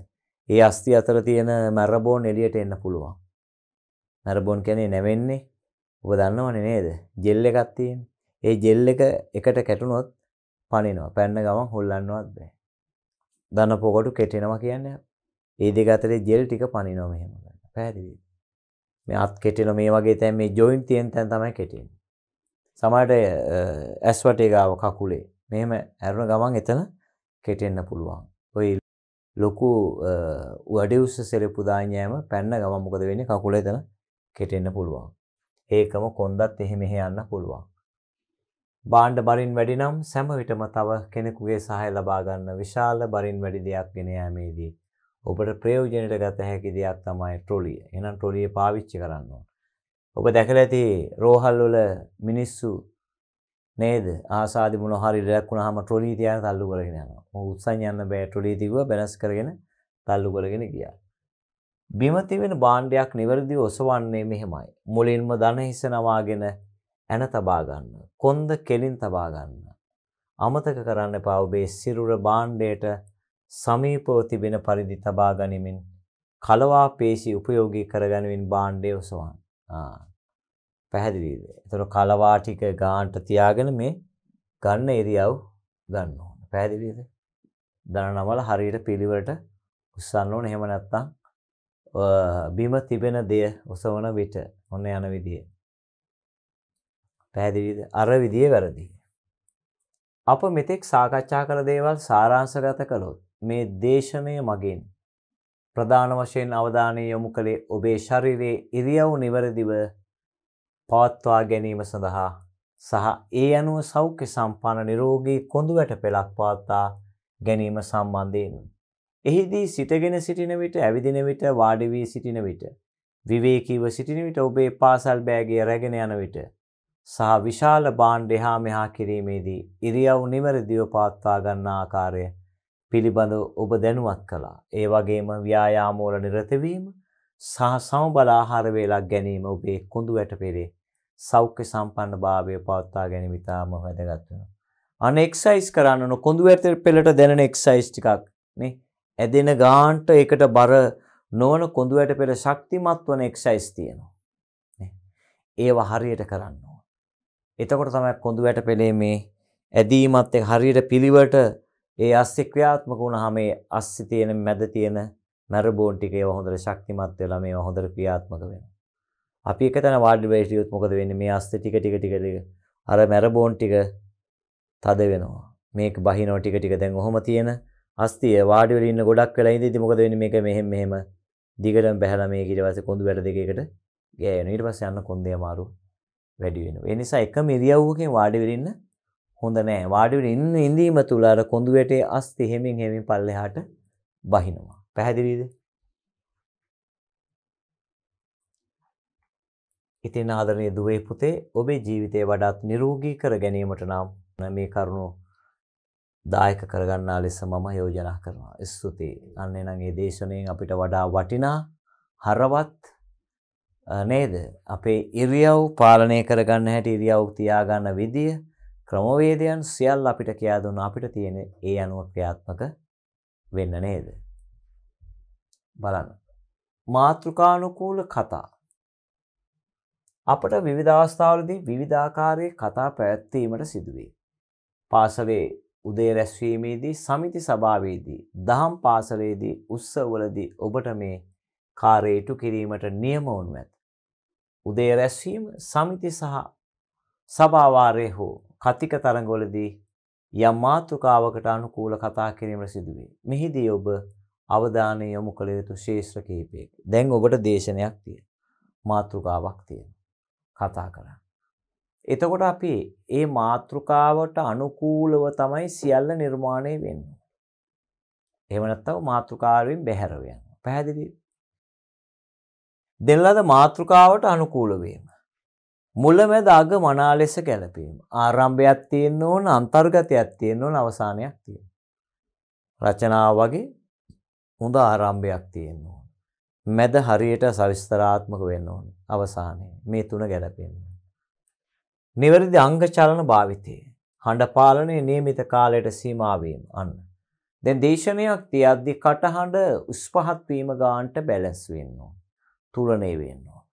S1: ඒ අස්ති අතර තියෙන මැරබෝන් එළියට එන්න පුළුවන්. මැරබෝන් කියන්නේ නැවෙන්නේ. ඔබ දන්නවනේ නේද? ජෙල් එකක් තියෙන. ඒ ජෙල් එක එකට කැටුනොත් පනිනවා. පැන්න ගමන් හොල්ලන්නවත් බෑ. දන පොකොටු කෙටෙනවා කියන්නේ. ඒ දෙක අතරේ ජෙල් ටික පනිනවා මෙහෙම. පැහැදිලිද? මේ අත් කෙටෙන මේ වගේ තැන් මේ ජොයින්ට් තියෙන තැන් තමයි කෙටෙන්නේ. සමට ඇස්වටේගාව කකුලේ මෙම ඇරුණ ගමන් එතන කෙටෙන්න පුළුවන්. ඔයි ලොකු වඩිවස්ස සෙරපු දාඥෑම පැන්න ගමම්මකද වෙන කකුල එතන කෙටෙන්න පුළුවන්. ඒකම කොන්දත් එහෙ මෙහෙ යන්න පුළුවන්. බාණ්ඩ බරින් වැඩි නම් සැම විටම තව කෙනෙකුගේ සහය ලබාගන්න විශාල බරින් වැඩි දෙයක් ගෙන යාමේදී. ඔබට ප්‍රයෝජනයට ගත හැකි දෙයක් තමයි ට්‍රොලිය එනම් ටොලිය පාවිච්චි කරන්නවා. ඔබ දැකලා ඇති රෝහල් වල මිනිස්සු නේද ආසාදි මොන හරි ඉඩක් වුණාම ට්‍රොලි තියන තල්ලු කරගෙන යනවා. මොකද උත්සන් යන්න බෑ ට්‍රොලි තිබුවා බැලන්ස් කරගෙන තල්ලු කරගෙන ගියා. බිම තිබෙන භාණ්ඩයක් નિවර්දිව ඔසවන්නේ මෙහෙමයි. මුලින්ම ධන හිස නවාගෙන ඇන තබා ගන්න. කොන්ද කෙලින් තබා ගන්න. අමතක කරන්න එපා ඔබේ සිරුර භාණ්ඩයට සමීපව තිබෙන පරිදි තබා ගනිමින් කලවා පේශි උපයෝගී කරගනිමින් භාණ්ඩය ඔසවන්න. පැහැදිලිද? එතකොට කලවා ටික ගානට තියාගෙන මේ ගන්න ඉරියව් ගන්න ඕන. පැහැදිලිද? දනනවල හරියට පිළිවෙලට උස්සන්න ඕන. එහෙම නැත්නම් බිම තිබෙන දෙය ඔසවන විට ඔන්න යන විදිය. පැහැදිලිද? අර විදිය වැරදි. අප මෙතෙක් සාකච්ඡා කළ දේවල් සාරාංශගත කළොත් මේ දේශනය මගින් ප්‍රධාන වශයෙන් අවධානය යොමු කළේ ඔබේ ශරීරයේ ඉරියව් නිවැරදිව පවත්වා ගැනීම සඳහා සහ ඒ අනුව සෞඛ්‍ය සම්පන්න නිරෝගී කොඳු වැට පෙළක් පවත්වා ගැනීම සම්බන්ධයෙන්. එහිදී සිටගෙන සිටින විට ඇවිදින විට වාඩි වී සිටින විට විවේකීව සිටින විට ඔබේ පාසල් බෑගය රැගෙන යන විට සහ විශාල බාණ්ඩ එහා මෙහා කිරීමේදී ඉරියව් නිවැරදිව පවත්වා ගන්නා ආකාරය පිළිබඳව ඔබ දැනුවත් කළා. ඒ වගේම ව්‍යායාමවල නිරත වීම සහ සමබල ආහාර වේලක් ගැනීම ඔබේ කොඳු වැට පෙරේ සෞඛ්‍ය සම්පන්න භාවය පවත්වා ගැනීම ඉතාම වැදගත් වෙනවා. අන එක්සයිස් කරන්න ඕන කොඳු වැට පෙළට දැනෙන එක්සයිස් ටිකක් නේ. ඇදෙන ගාන්ට ඒකට බර නොවන කොඳු වැට පෙළ ශක්තිමත් වන එක්සයිස් තියෙනවා. ඒව හරියට කරන්න ඕන. එතකොට තමයි කොඳු වැට පෙළේ මේ ඇදීමත් එක්ක හරියට පිළිවෙලට ඒ අස්සෙ ක්‍රියාත්මක වුණාම මේ අස්සෙ තියෙන මැද තියෙන මැරබෝන් ටික ඒවා හොඳට ශක්තිමත් වෙලා මේවා හොඳට ක්‍රියාත්මක වෙනවා. අපි එක තැන වාඩි වෙලා හිටියොත් මොකද වෙන්නේ? මේ අස්සෙ ටික ටික ටික ටික අර මැරබෝන් ටික තද වෙනවා. මේක බහිනවා ටික ටික දැන් ඔහොම තියෙන අස්තිය වාඩි වෙලා ඉන්න ගොඩක් වෙලා ඉඳිදී මොකද වෙන්නේ මේක මෙහෙම මෙහෙම දිගටම බහැලා මේක ඊට පස්සේ කොඳු වැට දෙකකට ගෑවෙනවා. ඊට පස්සේ යන්න කොන්දේ අමාරු වැඩි වෙනවා. ඒ නිසා එකම ඉරියව්වකින් වාඩි වෙලා ඉන්න හොඳ නෑ වාඩි වෙන්න ඉඳීම තුල අර කොඳු වැටේ අස්ති හැමින් හැමින් පල්ලෙහාට බහිනවා පැහැදිලිද ඉතින් ආදරණීය දුවේ පුතේ ඔබේ ජීවිතය වඩාත් නිරෝගී කර ගැනීමට නම් මේ කරුණෝ දායක කරගන්නා ලෙස මම යෝජනා කරනවා. ස්තුතියි. අන්න එනං මේ දේශනෙන් අපිට වඩා වටිනා හරවත් නේද? අපේ ඉරියව් පාලනය කරගන්න හැටි ඉරියව් තියාගන්න විදිය ක්‍රමවේදයන් සියල් අපිට කියා දුන්න අපිට තියෙන ඒ අනුව ක්‍රියාත්මක වෙන්න නේද? බලන්න. මාත්‍රකානුකූල කතා. අපට විවිධ අවස්ථාවලදී විවිධාකාරයේ කතා පැවැත්වීමට සිදුවේ. පාසලේ උදේ රැස්වීමේදී සමිති සභාවේදී දහම් පාසලේදී උත්සවවලදී ඔබට මේ කාර්යයටු කිරීමට නියම වනු ඇත. උදේ රැස්වීම සමිති සහ සභාවාරයේ හෝ කතික තරඟවලදී යම් මාතෘකාවකට අනුකූල කතා කිරීමට සිදුවේ. මෙහිදී ඔබ අවධානය යොමු කළ යුතු ශේෂ්ත්‍ර කිහිපයකි. දැන් ඔබට දේශනයක් තියෙනවා. මාතෘකාවක් තියෙනවා. කතා කරන්න. එතකොට අපි ඒ මාතෘකාවට අනුකූලව තමයි සියල්ල නිර්මාණය වෙන්නේ. එහෙම නැත්නම් මාතෘකාවෙන් බැහැර වෙනවා. පැහැදිලිද? දෙල්ලද මාතෘකාවට අනුකූල වීම. මුලමැද අග මනා ලෙස ගැලපීම. ආරම්භයක් තියෙන්න ඕන අන්තර්ගතයක් තියෙන්න ඕන අවසානයක් තියෙන. රචනාව වගේ හොඳ ආරම්භයක් තියෙන්න ඕන. මැද හරියට සවිස්තරාත්මක වෙන්න ඕන. අවසානයේ මේ තුන ගැලපෙන්න. නිවැරදි අංග චලන භාවිතය. හඬ පාලනයේ નિયમિત කාලයට සීමා වීම. අන්න. දැන් දේශනයක් තියද්දි කටහඬ උස් පහත් වීම ගන්නට බැලන්ස් වෙන්න ඕන. තුලණය වෙන්න ඕන.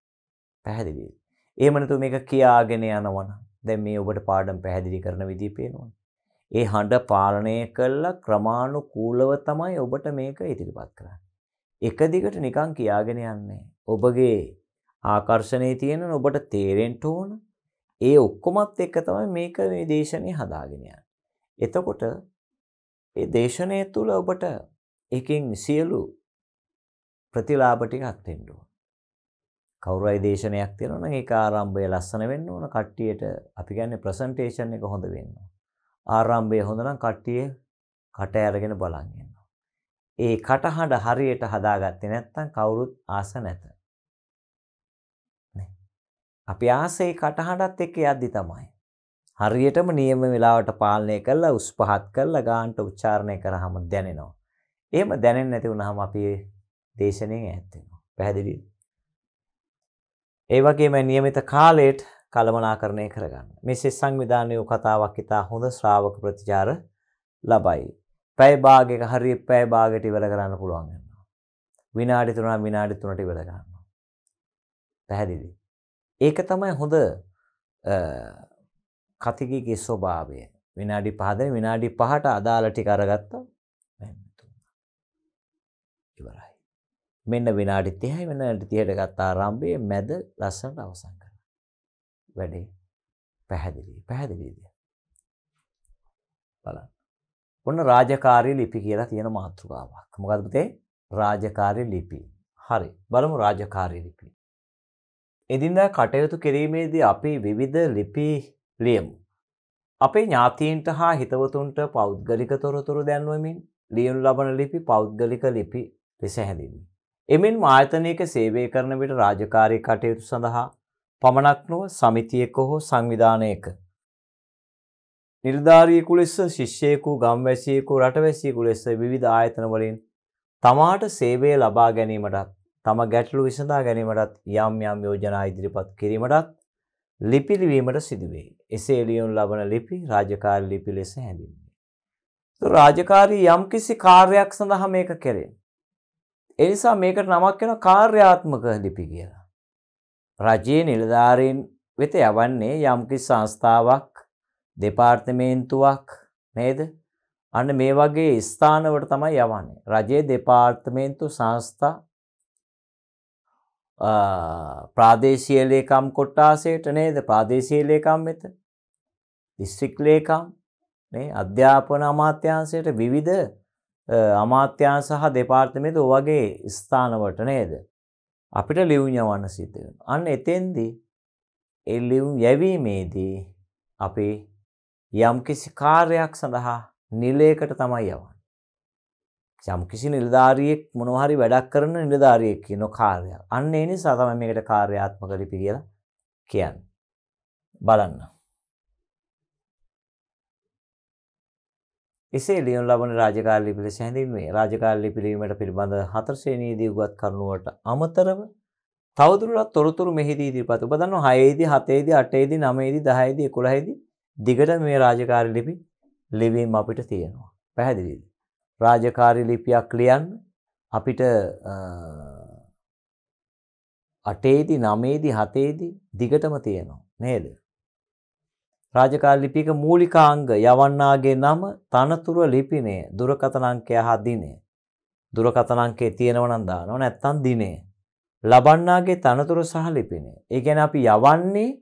S1: පැහැදිලිද? එහෙම නැතු මේක කියාගෙන යනවනම් දැන් මේ ඔබට පාඩම් පැහැදිලි කරන විදිහ පේනවා. ඒ හඬ පාලනය කළා ක්‍රමානුකූලව තමයි ඔබට මේක ඉදිරිපත් කරන්නේ. එක දිගට නිකන් කියාගෙන යන්නේ. ඔබගේ ආකර්ෂණයේ තියෙන ඔබට තේරෙන්න ඕන ඒ ඔක්කොමත් එක්ක තමයි මේක මේ දේශනේ හදාගෙන යන්නේ. එතකොට ඒ දේශනය තුළ ඔබට එකෙන් සියලු ප්‍රතිලාභ ටික අත්වෙන්න ඕන. කවුරුයි දේශනයක් තියෙනවා නම් ඒක ආරම්භය ලස්සන වෙන්න ඕන කට්ටියට අපි කියන්නේ ප්‍රසන්ටේෂන් එක හොඳ වෙන්න ඕන. ආරම්භය හොඳ නම් කට්ටිය කට ඇරගෙන බලන් ඉන්නවා. ඒ කටහඬ හරියට හදාගත්තේ නැත්නම් කවුරුත් ආස නැත. අපි ආසේ කටහඬත් එක්ක යද්දි තමයි. හරියටම නියම වෙලාවට පාලනය කරලා උස් පහත් කරලා ගාන්ට උච්චාරණය කරාම දැනෙනවා. එහෙම දැනෙන්නේ නැති වුනහම අපි දේශනෙන් ඈත් වෙනවා. පැහැදිලිද? ඒ වගේම નિયમિત කාලයට කළමනාකරණය කරගන්න. මෙසේ සංවිධානය වූ කතාවක් ඉතා හොඳ ශ්‍රාවක ප්‍රතිචාර ලබයි. පැය භාගයක හරිය පැය භාගයට ඉවර කරන්න පුළුවන් වෙනවා. විනාඩි 3 විනාඩි 3ට ඉවර ගන්නවා. පැහැදිලි. ඒක තමයි හොඳ කතිකීගේ ස්වභාවය. විනාඩි 5ද විනාඩි 5ට අදාළ ටික අරගත්තා. ඉවරයි. මෙන්න විනාඩි 30යි විනාඩි 30ට ගත්ත ආරම්භයේ මැද ලස්සනට අවසන් කරනවා. වැඩේ පැහැදිලි. පැහැදිලිද? බලන්න. ඔන්න රාජකාරී ලිපි කියලා තියෙන මාතෘකාවක්. මොකද්ද පුතේ? රාජකාරී ලිපි. හරි. බලමු රාජකාරී ලිපි. එදිනදා කටයුතු කිරීමේදී අපි විවිධ ලිපි ලියමු. අපේ ඥාතීන්ට හා හිතවතුන්ට පෞද්ගලික තොරතුරු දැන්වමින් ලියනු ලබන ලිපි පෞද්ගලික ලිපි ලෙස හැඳින්වේ. එමෙන්ම ආයතනයක සේවය කරන විට රාජකාරී කටයුතු සඳහා පමණක් නොව සමිතියක හෝ සංවිධානයක නිර්ධාරියෙකු ලෙස ශිෂ්‍යයෙකු ගම්වැසියෙකු රටවැසියෙකු ලෙස විවිධ ආයතන වලින් තමාට සේවය ලබා ගැනීමටත් තම ගැටලු විසඳා ගැනීමටත් යම් යම් යෝජනා ඉදිරිපත් කිරීමටත් ලිපි ලිවීමට සිදුවේ. එසේ ලියුම් ලබන ලිපි රාජකාරී ලිපි ලෙස හැඳින්වේ. රාජකාරී යම්කිසි කාර්යයක් සඳහා මේක කෙරේ. එනිසා මේකට නමක් වෙන කාර්යාත්මක ලිපි කියලා. රජයේ නිලධාරීන් වෙත යවන්නේ යම්කි සංස්ථාවක් දෙපාර්තමේන්තුවක් නේද අන්න මේ වගේ ස්ථානවට තමයි යවන්නේ. රජයේ දෙපාර්තමේන්තු සංස්ථා ප්‍රාදේශීය ලේකම් කොට්ටාසයට නේද ප්‍රාදේශීය ලේකම් වෙත දිස්ත්‍රික් ලේකම් නේ අධ්‍යාපන අමාත්‍යාංශයට විවිධ අමාත්‍යන් සහ දෙපාර්තමේතු වගේ ස්ථානවට නේද. අපිට ලිවුම් යවන්න සිද්ධ වෙන. අන්න එතෙන්දි ඒ ලිවුම් යැවීමේදී අපි යම්කිසි කාර්යයක් සඳහා නිලයකට තමයි යවන්නේ. යම්කිසි නිලධාරියෙක් මොනවා හරි වැඩක් කරන නිලධාරියෙක් කියන කාර්යයක්. අන්න ඒ නිසා තමයි මේකට කාර්යාත්මක ලිපි කියලා කියන්නේ. බලන්න. එසේ ලියන ලබන රාජකාරී ලිපි ලෙස හැඳින්වේ. රාජකාරී ලිපි ලිවීමට පිළිබඳ හතර ශ්‍රේණියේදී උගත් කරුණුවට අමතරව තවදුරටත් තොරතුරු මෙහිදී ඉදිරිපත්. ඔබ දන්නවා 6 දී 7 දී 8 දී 9 දී 10 දී 11 දී දිගට මේ රාජකාරී ලිපි ලිවීම අපිට තියෙනවා. පැහැදිලිද? රාජකාරී ලිපියක් ලියන්න අපිට අටේදි නමේදි හතේදි දිගටම තියෙනවා නේද රාජකාර ලිපියක මූලිකාංග යවන්නාගේ නම තනතුර ලිපිනේ දුරකථන අංකය හා දිනේ. දුරකථන අංකේ තියෙනව නම් දානව නැත්නම් දිනේ. ලබන්නාගේ තනතුර සහ ලිපිනේ. ඒ කියන්නේ අපි යවන්නේ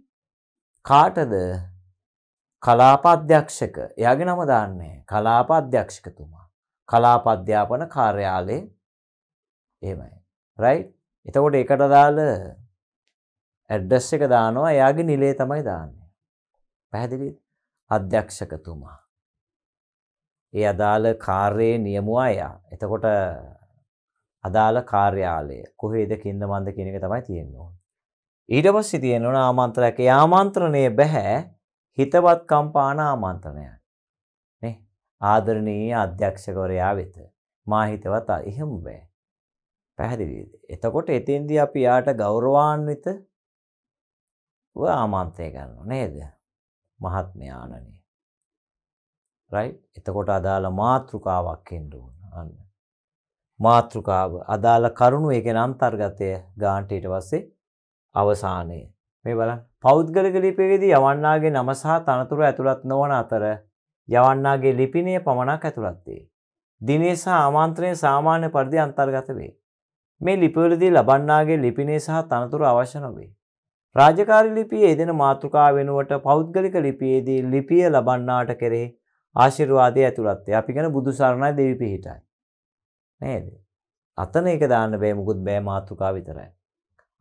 S1: කාටද? කලාප අධ්‍යක්ෂක. එයාගේ නම දාන්නේ කලාප අධ්‍යක්ෂකතුමා. කලාප අධ්‍යාපන කාර්යාලයේ එහෙමයි. රයිට්? එතකොට ඒකට දාලා ඇඩ්‍රස් එක දානවා එයාගේ නිලය තමයි දාන්නේ. පැහැදිලිද? අධ්‍යක්ෂකතුමා. ඒ අදාළ කාර්යයේ නියමුවා එයා. එතකොට අදාළ කාර්යාලය කොහේද කින්ද මන්ද කියන එක තමයි තියෙන්නේ. ඊට පස්සේ තියෙනවා ආමන්ත්‍රණයක ආමන්ත්‍රණය බෑ හිතවත් කම්පාන ආමන්ත්‍රණයක්. නේ? ආදරණීය අධ්‍යක්ෂකවරයා වෙත මා හිතවත් එහෙම බෑ. පැහැදිලිද? එතකොට එතෙන්දී අපි යාට ගෞරවාන්විත ව ආමන්ත්‍රණය කරනවා නේද? මහත්මයාණනි. රයිට්? එතකොට අදාළ මාත්‍රිකාවක් එන්න ඕන. අන්න. මාත්‍රිකාව අදාළ කරුණු ඒකේ අන්තර්ගතය ගාන්ට ඊට පස්සේ අවසානය. මේ බලන්න. පෞද්ගලික ලිපියේදී යවන්නාගේ නම සහ තනතුරු ඇතුළත් නොවන අතර යවන්නාගේ ලිපිණය පමණක් ඇතුළත් වේ. දිනේ සහ ආමන්ත්‍රණය සාමාන්‍ය පරිදි අන්තර්ගත වේ. මේ ලිපිවලදී ලබන්නාගේ ලිපිණය සහ තනතුරු අවශ්‍ය නොවේ. රාජකාරි ලිපියේ එදෙන මාතෘකා වෙනුවට පෞද්ගලික ලිපියේදී ලිපිය ලබන්නාට කෙරේ ආශිර්වාදය ඇතුළත්ය. අපි ගැන බුදු සරණයි දෙවි පිහිටයි. නේද? අතන එක දාන්න බෑ මුකුත් බෑ මාතෘකා විතරයි.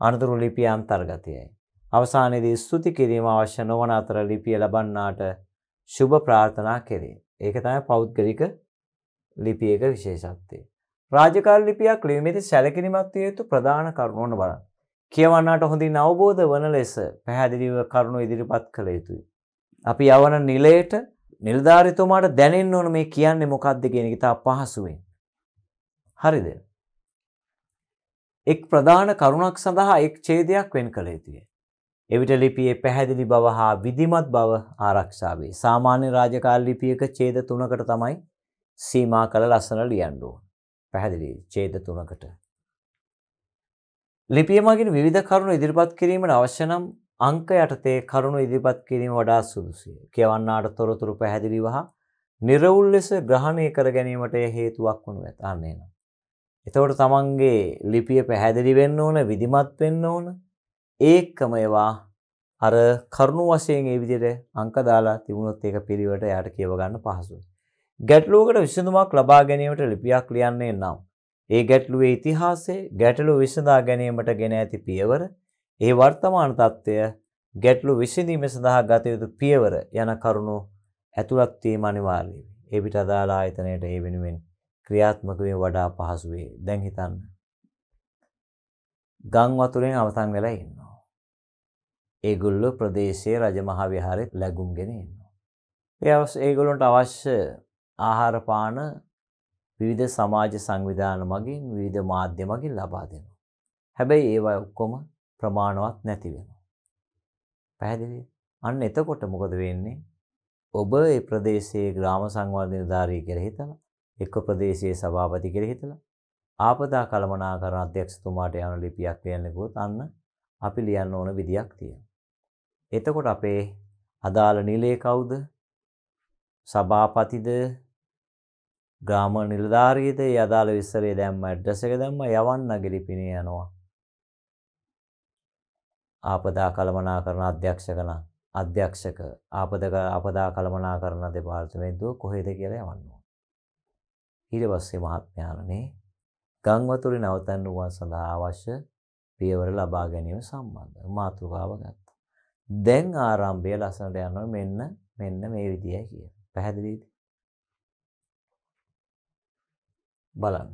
S1: අනතුරු ලිපිය අන්තර්ගතයයි. අවසානයේදී ස්තුති කිරීම අවශ්‍ය නොවන අතර ලිපිය ලබන්නාට සුබ ප්‍රාර්ථනා කෙරේ. ඒක තමයි පෞද්ගලික ලිපියක විශේෂත්වය. රාජකාරි ලිපියක් ලිවීමේදී සැලකිලිමත් විය යුතු ප්‍රධාන කරුණු බලන්න. කියවන්නට හොඳින් අවබෝධ වන ලෙස පැහැදිලිව කරුණු ඉදිරිපත් කළ යුතුයි. අපි යවන නිලයට නිල්ධාරිතුමාට දැනෙන්න ඕන මේ කියන්නේ මොකක්ද කියන එක තා පහසුවෙන්. හරිද? එක් ප්‍රධාන කරුණක් සඳහා එක් ඡේදයක් වෙන් කළ යුතුය. එවිට ලිපියේ පැහැදිලි බව හා විධිමත් බව ආරක්ෂා වේ. සාමාන්‍ය රාජකාරී ලිපියක ඡේද 3කට තමයි සීමා කළ ලස්සන ලියන්න ඕන. පැහැදිලි ඡේද 3කට. ලිපිය මගින් විධ කරුණු ඉදිරිපත් කිරීමට අවශ්‍යනම් අංක යටතේ කරුණු ඉදිරිපත් කිරීම වඩා සුදුසය. කියවන්නාට තොරතුරු පැහැදිලිව හා නිරවුල් ලෙස ග්‍රහණය කර ගැනීමට හේතුවක් වුණු ඇතන්නේ නම්. එතවට තමන්ගේ ලිපිය පැහැදිලි වෙන්න ඕන විදිමත් වෙන්න ඕන ඒක්කම ඒවා අර කරුණු වශයෙන් ඒ විදිට අංකදාලා තිබුණොත් ඒක පිළිවට යට කියවගන්න පහසුයි. ගැටලුවකට විසඳුමක් ලබා ගැනීමට ලිපියක් ලියන්නේ නම්. ඒ ගැටලුවේ ඉතිහාසය ගැටලු විසඳා ගැනීමට ගෙන ඇති පියවර ඒ වර්තමාන තත්ත්වය ගැටලු විසඳීම සඳහා ගත යුතු පියවර යන කරුණු ඇතුළත් වීම අනිවාර්යයි. ඒ පිට අදාළ ආයතනයට ඒ වෙනුවෙන් ක්‍රියාත්මක වීම වඩා පහසු වේ. දැන් හිතන්න. ගම් වතුරෙන් අවසන් වෙලා ඉන්නවා. ඒගොල්ලෝ ප්‍රදේශයේ රජමහා විහාරෙත් ලැබුම්ගෙන ඉන්නවා. ඒ ඒගොල්ලන්ට අවශ්‍ය ආහාර පාන විවිධ සමාජ සංවිධාන මගින් විවිධ මාධ්‍ය මගින් ලබා දෙනවා. හැබැයි ඒවා ඔක්කොම ප්‍රමාණවත් නැති වෙනවා. පැහැදිලිද? අන්න එතකොට මොකද වෙන්නේ? ඔබ ඒ ප්‍රදේශයේ ග්‍රාම සංවර්ධන නිලධාරී කියලා හිතලා, එක්ක ප්‍රදේශයේ සභාපති කියලා හිතලා, ආපදා කළමනාකරණ අධ්‍යක්ෂතුමාට යන ලිපියක් ලියන්නකොත් අන්න අපි ලියන්න ඕන විදියක් තියෙනවා. එතකොට අපේ අදාළ නිලයේ කවුද? සභාපතිද ග්‍රාම නිලධාරීද යදාළ විස්තරය දැම්ම ඇඩ්‍රස් එක දැම්ම යවන්න ගිරිපිණ යනවා. ආපදා කළමනා කරන අධ්‍යක්ෂකන අධ්‍යක්ෂක ආපදක අපදා කළමනා කරන දෙපාර්තමේන්තුව කොහෙද කියලා යවන්නවා. ඊට පස්සේ මහත්මයාණනේ ගංවතුරේ නවතන්න වූ සඳහා අවශ්‍ය පියවර ලබා ගැනීම සම්බන්ධ මාතෘකාව ගත්තා. දැන් ආරම්භය ලස්සනට යනවා මෙන්න මෙන්න මේ විදියයි කියලා. පැහැදිලිද? බලන්න.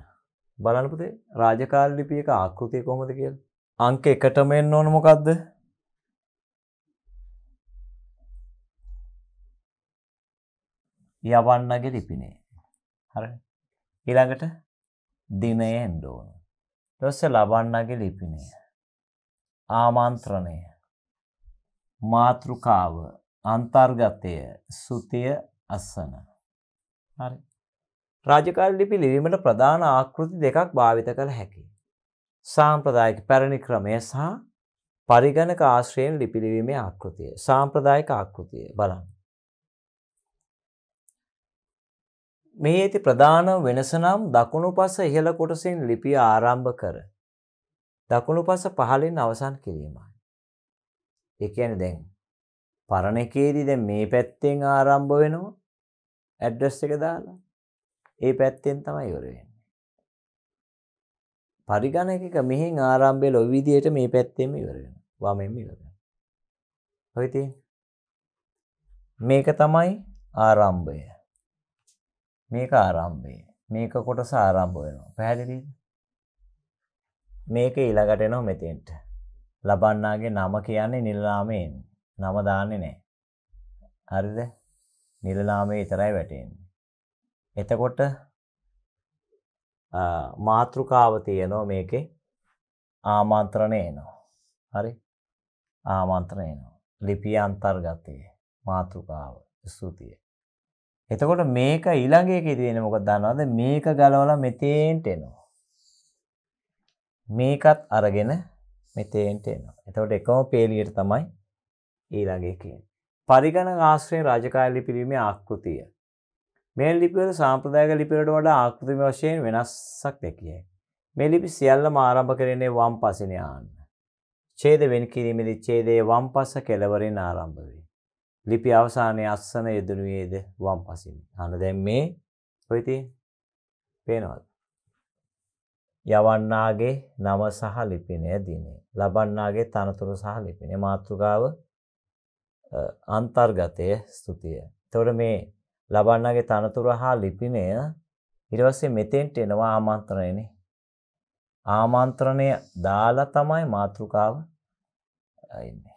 S1: බලන්න පුතේ රාජකාරී ලිපියක ආකෘතිය කොහොමද කියලා. අංක 1ටම එන්න ඕන මොකද්ද? යවන්නගේ ලිපිනේ. හරි. ඊළඟට දිනය එන්න ඕන. ඊට පස්සේ ලබන්නගේ ලිපිනේ. ආමන්ත්‍රණය. මාතෘකාව, අන්තර්ගතය, සුතිය, අසන. හරි. රාජකාරි ලිපි ලිවීමට ප්‍රධාන ආකෘති දෙකක් භාවිත කළ හැකි. සාම්ප්‍රදායික පැරණි ක්‍රමය සහ පරිගණක ආශ්‍රයෙන් ලිපි ලිවීමේ ආකෘතිය. සාම්ප්‍රදායික ආකෘතිය බලන්න. මේ ඇති ප්‍රධාන වෙනස නම් දකුණු පස ඉහළ කොටසින් ලිපිය ආරම්භ කර. දකුණු පස පහලින් අවසන් කිරීමයි. එකන දැන් පරණ එකේදී දැන් මේ පැත්තෙන් ආරම්භ වෙනවා ඇඩ්ඩස් එක දාලා ඒ පැත්තෙන් තමයි ඉවර වෙන්නේ. පරිගණක එක මෙහෙන් ආරම්භය ලොවි විදියට මේ පැත්තෙම ඉවර වෙනවා. වමෙන් ඉවර වෙනවා. හරි තියෙන්නේ. මේක තමයි ආරම්භය. මේක ආරම්භය. මේක කොටස ආරම්භ වෙනවා. පැහැදිලිද? මේක ඊළඟට එනවා මෙතෙන්ට. ලබන්නාගේ නම කියන්නේ නිලනාමයෙන්. නම දාන්නේ නැහැ. හරිද? නිලනාමයේ විතරයි වැටෙන්නේ. එතකොට මාතෘකාව තියෙනවා මේකේ ආමන්ත්‍රණය එනවා. හරි? ආමන්ත්‍රණය එනවා. ලිපිය අන්තර්ගතය මාතෘකාව ස්තුතිය. එතකොට මේක ඊළඟ එකේ තියෙන මොකක්ද දන්නවද? මේක ගලවලා මෙතෙන්ට එනවා. මේකත් අරගෙන මෙතෙන්ට එනවා. එතකොට එකම පේලියට තමයි ඊළඟ එකේ. පරිගණක ආශ්‍රය රාජකාරී පිළිමේ ආකෘතිය. මේ ලිපිවල සාම්ප්‍රදායක ලිපිවලට වඩා ආකෘතිම වශයෙන් වෙනස්සක් දැකිය. මේ ලිපි සියල්ලම ආරම්භ කරන්නේ වම් පසින යාන්න. ඡේද වෙන් කිරීමේදී ඡේදයේ වම් පස කෙළවරෙන් ආරම්භ වේ. ලිපි අවසානයේ අස්සන යෙදුණුයේද වම් පසින්. අන දැන් මේ කොයි තියෙන්නේ? පේනවද? යවන්නාගේ නම සහ ලිපිනය දිනේ. ලබන්නාගේ තනතුරු සහ ලිපිනය මාතෘකාව අන්තර්ගතය ස්තුතිය. එතකොට මේ ලබන්නගේ තනතුර හා ලිපිනය ඉරවස්සේ මෙතෙන්ට එනවා ආමන්ත්‍රණයනේ. ආමන්ත්‍රණය දාලා තමයි මාතෘකාව එන්නේ.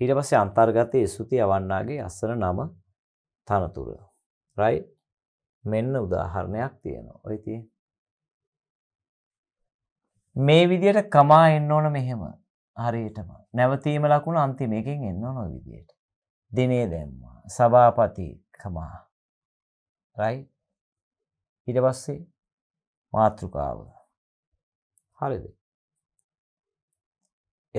S1: ඊට පස්සේ අන්තර්ගතයේ ස්තුති යවන්නාගේ අස්සන නම තනතුර. right මෙන්න උදාහරණයක් තියෙනවා. ඔය තියෙන්නේ. මේ විදියට කමා එන්න ඕන මෙහෙම හරියටම. නැවතීම ලකුණු අන්තිම එකෙන් එන්න ඕන විදියට. දිනේ දැම්මා. සභාපති එකමා රයි ඊට පස්සේ මාතෘකාව හරිද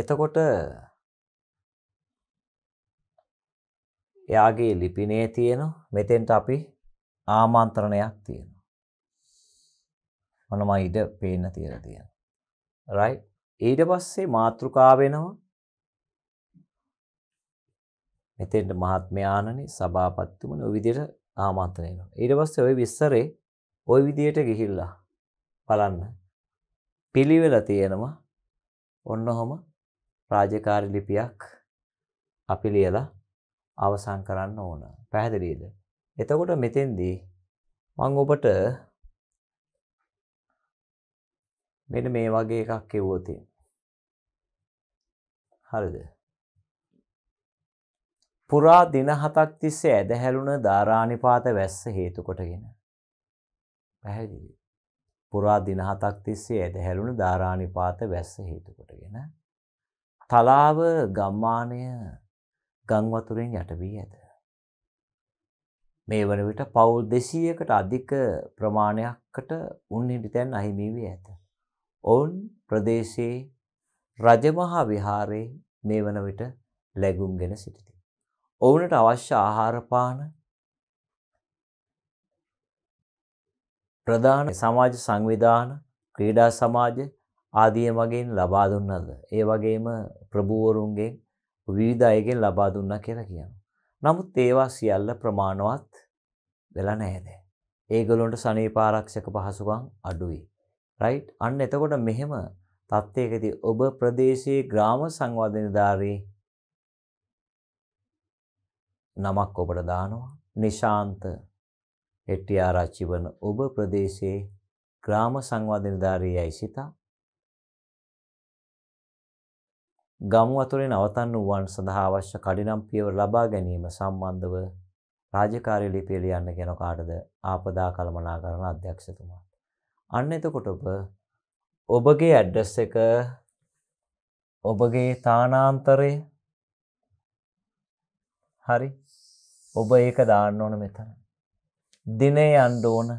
S1: එතකොට එයාගේ ලිපිනේ තියෙන මෙතෙන්ට අපි ආමන්ත්‍රණයක් තියෙනවා මොනම ඉඩ පේන්න තියෙන තියෙන රයි ඊට පස්සේ මාතෘකාව වෙනවා මෙතෙන්ට මහත්මයාණනි සභාපතිතුමනි ওই විදිහට ආමන්ත්‍රණය වෙනවා. ඊට පස්සේ ওই විස්තරේ ওই විදිහට ගිහිල්ලා බලන්න. පිළිවෙලා තියෙනවා. ඔන්නඔහම රාජකාරී ලිපියක් අපි ලියලා අවසන් කරන්න ඕන. පැහැදිලිද? එතකොට මෙතෙන්දී මම ඔබට මෙන්න මේ වගේ එකක් කියවුවා තියෙනවා. හරිද? පුරා දින හතක් තිස්සේ ඇදහැළුණ ධාරානිපාත වැස්ස හේතු කොටගෙන. පැහැදිලි. පුරා දින හතක් තිස්සේ ඇදහැළුණ ධාරානිපාත වැස්ස හේතු කොටගෙන තලාව ගම්මානය ගම් වතුරෙන් යට වී ඇත. මේ වන විට පවුල් 200කට අධික ප්‍රමාණයකට උන් හිටිතැන් අහිමි වී ඇත. ඔවුන් ප්‍රදේශයේ රජමහා විහාරයේ මේ වන විට ලැබුම්ගෙන සිටිති. ඔවුනට අවශ්‍ය ආහාරපාන ප්‍රධාන සමාජ සංවිධාන ක්‍රීඩා සමාජ ආදිය මගෙන් ලබා දුන්නද. ඒ වගේම ප්‍රභූවරුන්ගේ විවිධයගෙන් ලබා දුන්න කියලා කියන. නමුත් ඒවා සියල්ල ප්‍රමාණවත් වෙලා නැහැද. ඒගොලොන්ට සනීපාරක්ෂක පහසුකම් අඩුයි. රයි් අන්න එතකොට මෙහෙම තත්ත්යකති ඔබ ප්‍රදේශයේ ග්‍රාම සංවධනධාරී නමක් ඔබට දානවා නිශාන්ත හෙට්ටිආරච්චි වන ඔබ ප්‍රදේශයේ ග්‍රාම සංවාද නිලධාරියයි සිතා ගම් වතුරේ නවතන්න වූවන් සඳහා අවශ්‍ය කඩිනම් පියවර ලබා ගැනීම සම්බන්ධව රාජකාරී ලිපිය ලියන්න කියන කාටද ආපදා කළමනාකරණ අධ්‍යක්ෂතුමාට. අන්න එතකොට ඔබ ඔබගේ ඇඩ්ඩස් එක ඔබගේ තානාන්තරය හරි ඔබ ඒක දාන්න ඕන මෙතන. දිනේ යන්න ඕන.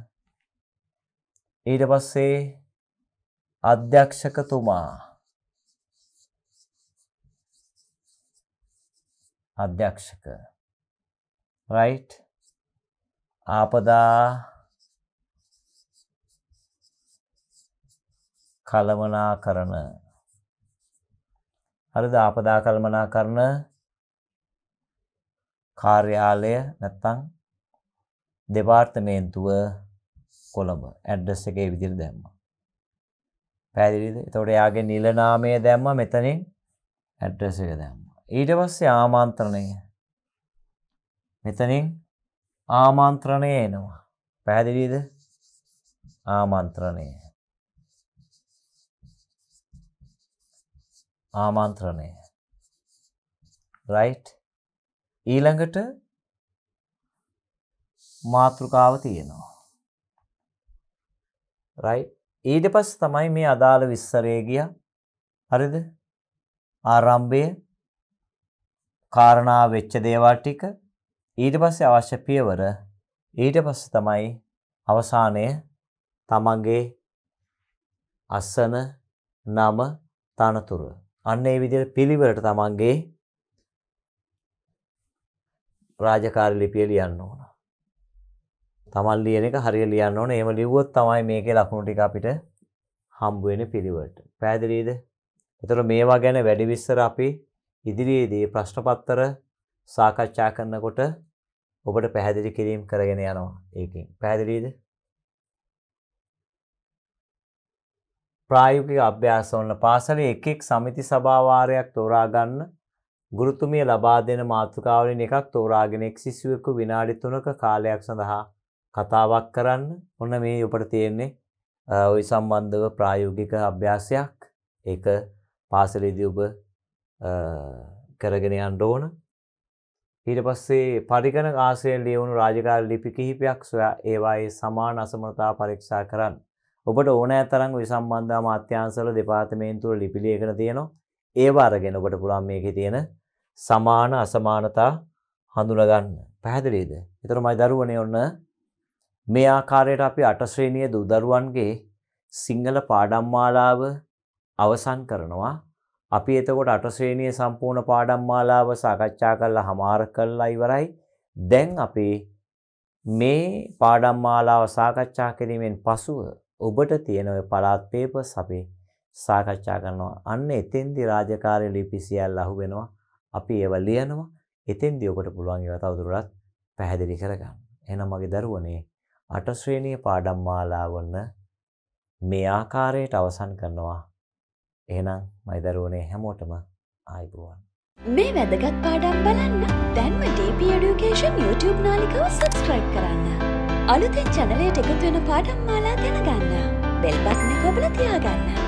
S1: ඊට පස්සේ අධ්‍යක්ෂකතුමා අධ්‍යක්ෂක right ආපදා කලමනා කරන හරිද ආපදා කලමනා කරන කාර්යාලය නැත්නම් දෙපාර්තමේන්තුව කොළඹ ඇඩ්‍රස් එකේ විදිහට දැම්මා. පැහැදිලිද? එතකොට එයාගේ නිලනාමය දැම්මා මෙතනින් ඇඩ්‍රස් එක දැම්මා. ඊට පස්සේ ආමන්ත්‍රණය. මෙතනින් ආමන්ත්‍රණය එනවා. පැහැදිලිද? ආමන්ත්‍රණය. ආමන්ත්‍රණය. right ඊළඟට මාතෘකාව තියෙනවා. රයි ඊට පස් තමයි මේ අදාළ විස්සරේ ගිය හරිද ආරම්භය කාරණා වෙච්ච දේවල් ටික ඊට පස්සේ අවශ්‍ය පියවර ඊට පස්සේ තමයි අවසානය තමන්ගේ අසන නම තනතුර අන්න ඒ විදිහට පිළිවෙලට තමන්ගේ රාජකාරි ලිපිය ලියන්න ඕන. තමන් ලියන එක හරිය ලියන්න ඕන. එහෙම ලිව්වොත් තමයි මේකේ ලකුණු ටික අපිට හම්බ වෙන පිළිවෙලට. පැහැදිලිද? ඒතර මේවා ගැන වැඩි විස්තර අපි ඉදිරියේදී ප්‍රශ්න පත්‍ර සාකච්ඡා කරනකොට ඔබට පැහැදිලි කිරීම කරගෙන යනවා. ඒකෙන් පැහැදිලිද? ප්‍රායෝගික අභ්‍යාසවල පාසලේ එක් එක් සමිති සභාවාරයක් තෝරා ගන්න ගුරුතුමිය ලබා දෙන මාතෘකාවලින් එකක් තෝරාගෙන එක් සිසුවෙකු විනාඩි 3ක කාලයක් සඳහා කතාවක් කරන්න. ඔන්න මේ ඔබට තියෙන්නේ ওই සම්බන්ධව ප්‍රායෝගික අභ්‍යාසයක්. ඒක පාසලේදී ඔබ කරගෙන යන්න ඕන. ඊට පස්සේ පරිගණක ආශ්‍රයෙන් ලියවුණු රාජකාරී ලිපි කිහිපයක් සොයා ඒවායේ සමාන අසමනතා පරීක්ෂා කරන්න. ඔබට ඕනෑ තරම් විසම්බන්ධ අමාත්‍යාංශවල දෙපාර්තමේන්තුවල ලිපි ලේඛන තියෙනවා. ඒවා අරගෙන ඔබට පුළුවන් මේකේ තියෙන සමාන අසමානතා හඳුනගන්න. පැහැදිලිද? ඒතර මයි දරුවනේ ඔන්න මේ ආකාරයට අපි අට ශ්‍රේණියේ දරුවන්ගේ සිංහල පාඩම් මාලාව අවසන් කරනවා. අපි එතකොට අට ශ්‍රේණියේ සම්පූර්ණ පාඩම් මාලාව සාකච්ඡා කරලා හමාර කරලා ඉවරයි. දැන් අපි මේ පාඩම් මාලාව සාකච්ඡා කිරීමෙන් පසුව ඔබට තියෙන ඔය පළාත් පේපර්ස් අපි සාකච්ඡා කරනවා. අන්න එතෙන්දී රාජකාරී ලිපි සියල්ල අහුවෙනවා. අපි ඒව ලියනවා. එතෙන්දී ඔබට පුළුවන් ඒවා තවදුරටත් පැහැදිලි කරගන්න. එහෙනම් මගේ දරුවනේ අට ශ්‍රේණිය පාඩම් මාලාවන මේ ආකාරයට අවසන් කරනවා. එහෙනම් මයි දරුවනේ හැමෝටම ආයිබුවන්. මේ වැදගත් පාඩම් බලන්න දැන්ම DP Education YouTube නාලිකව සබස්ක්‍රයිබ් කරන්න. අලුතෙන් චැනලයට එකතු වෙන පාඩම් මාලා දැනගන්න. බෙල්බට්න කොබල තියාගන්න.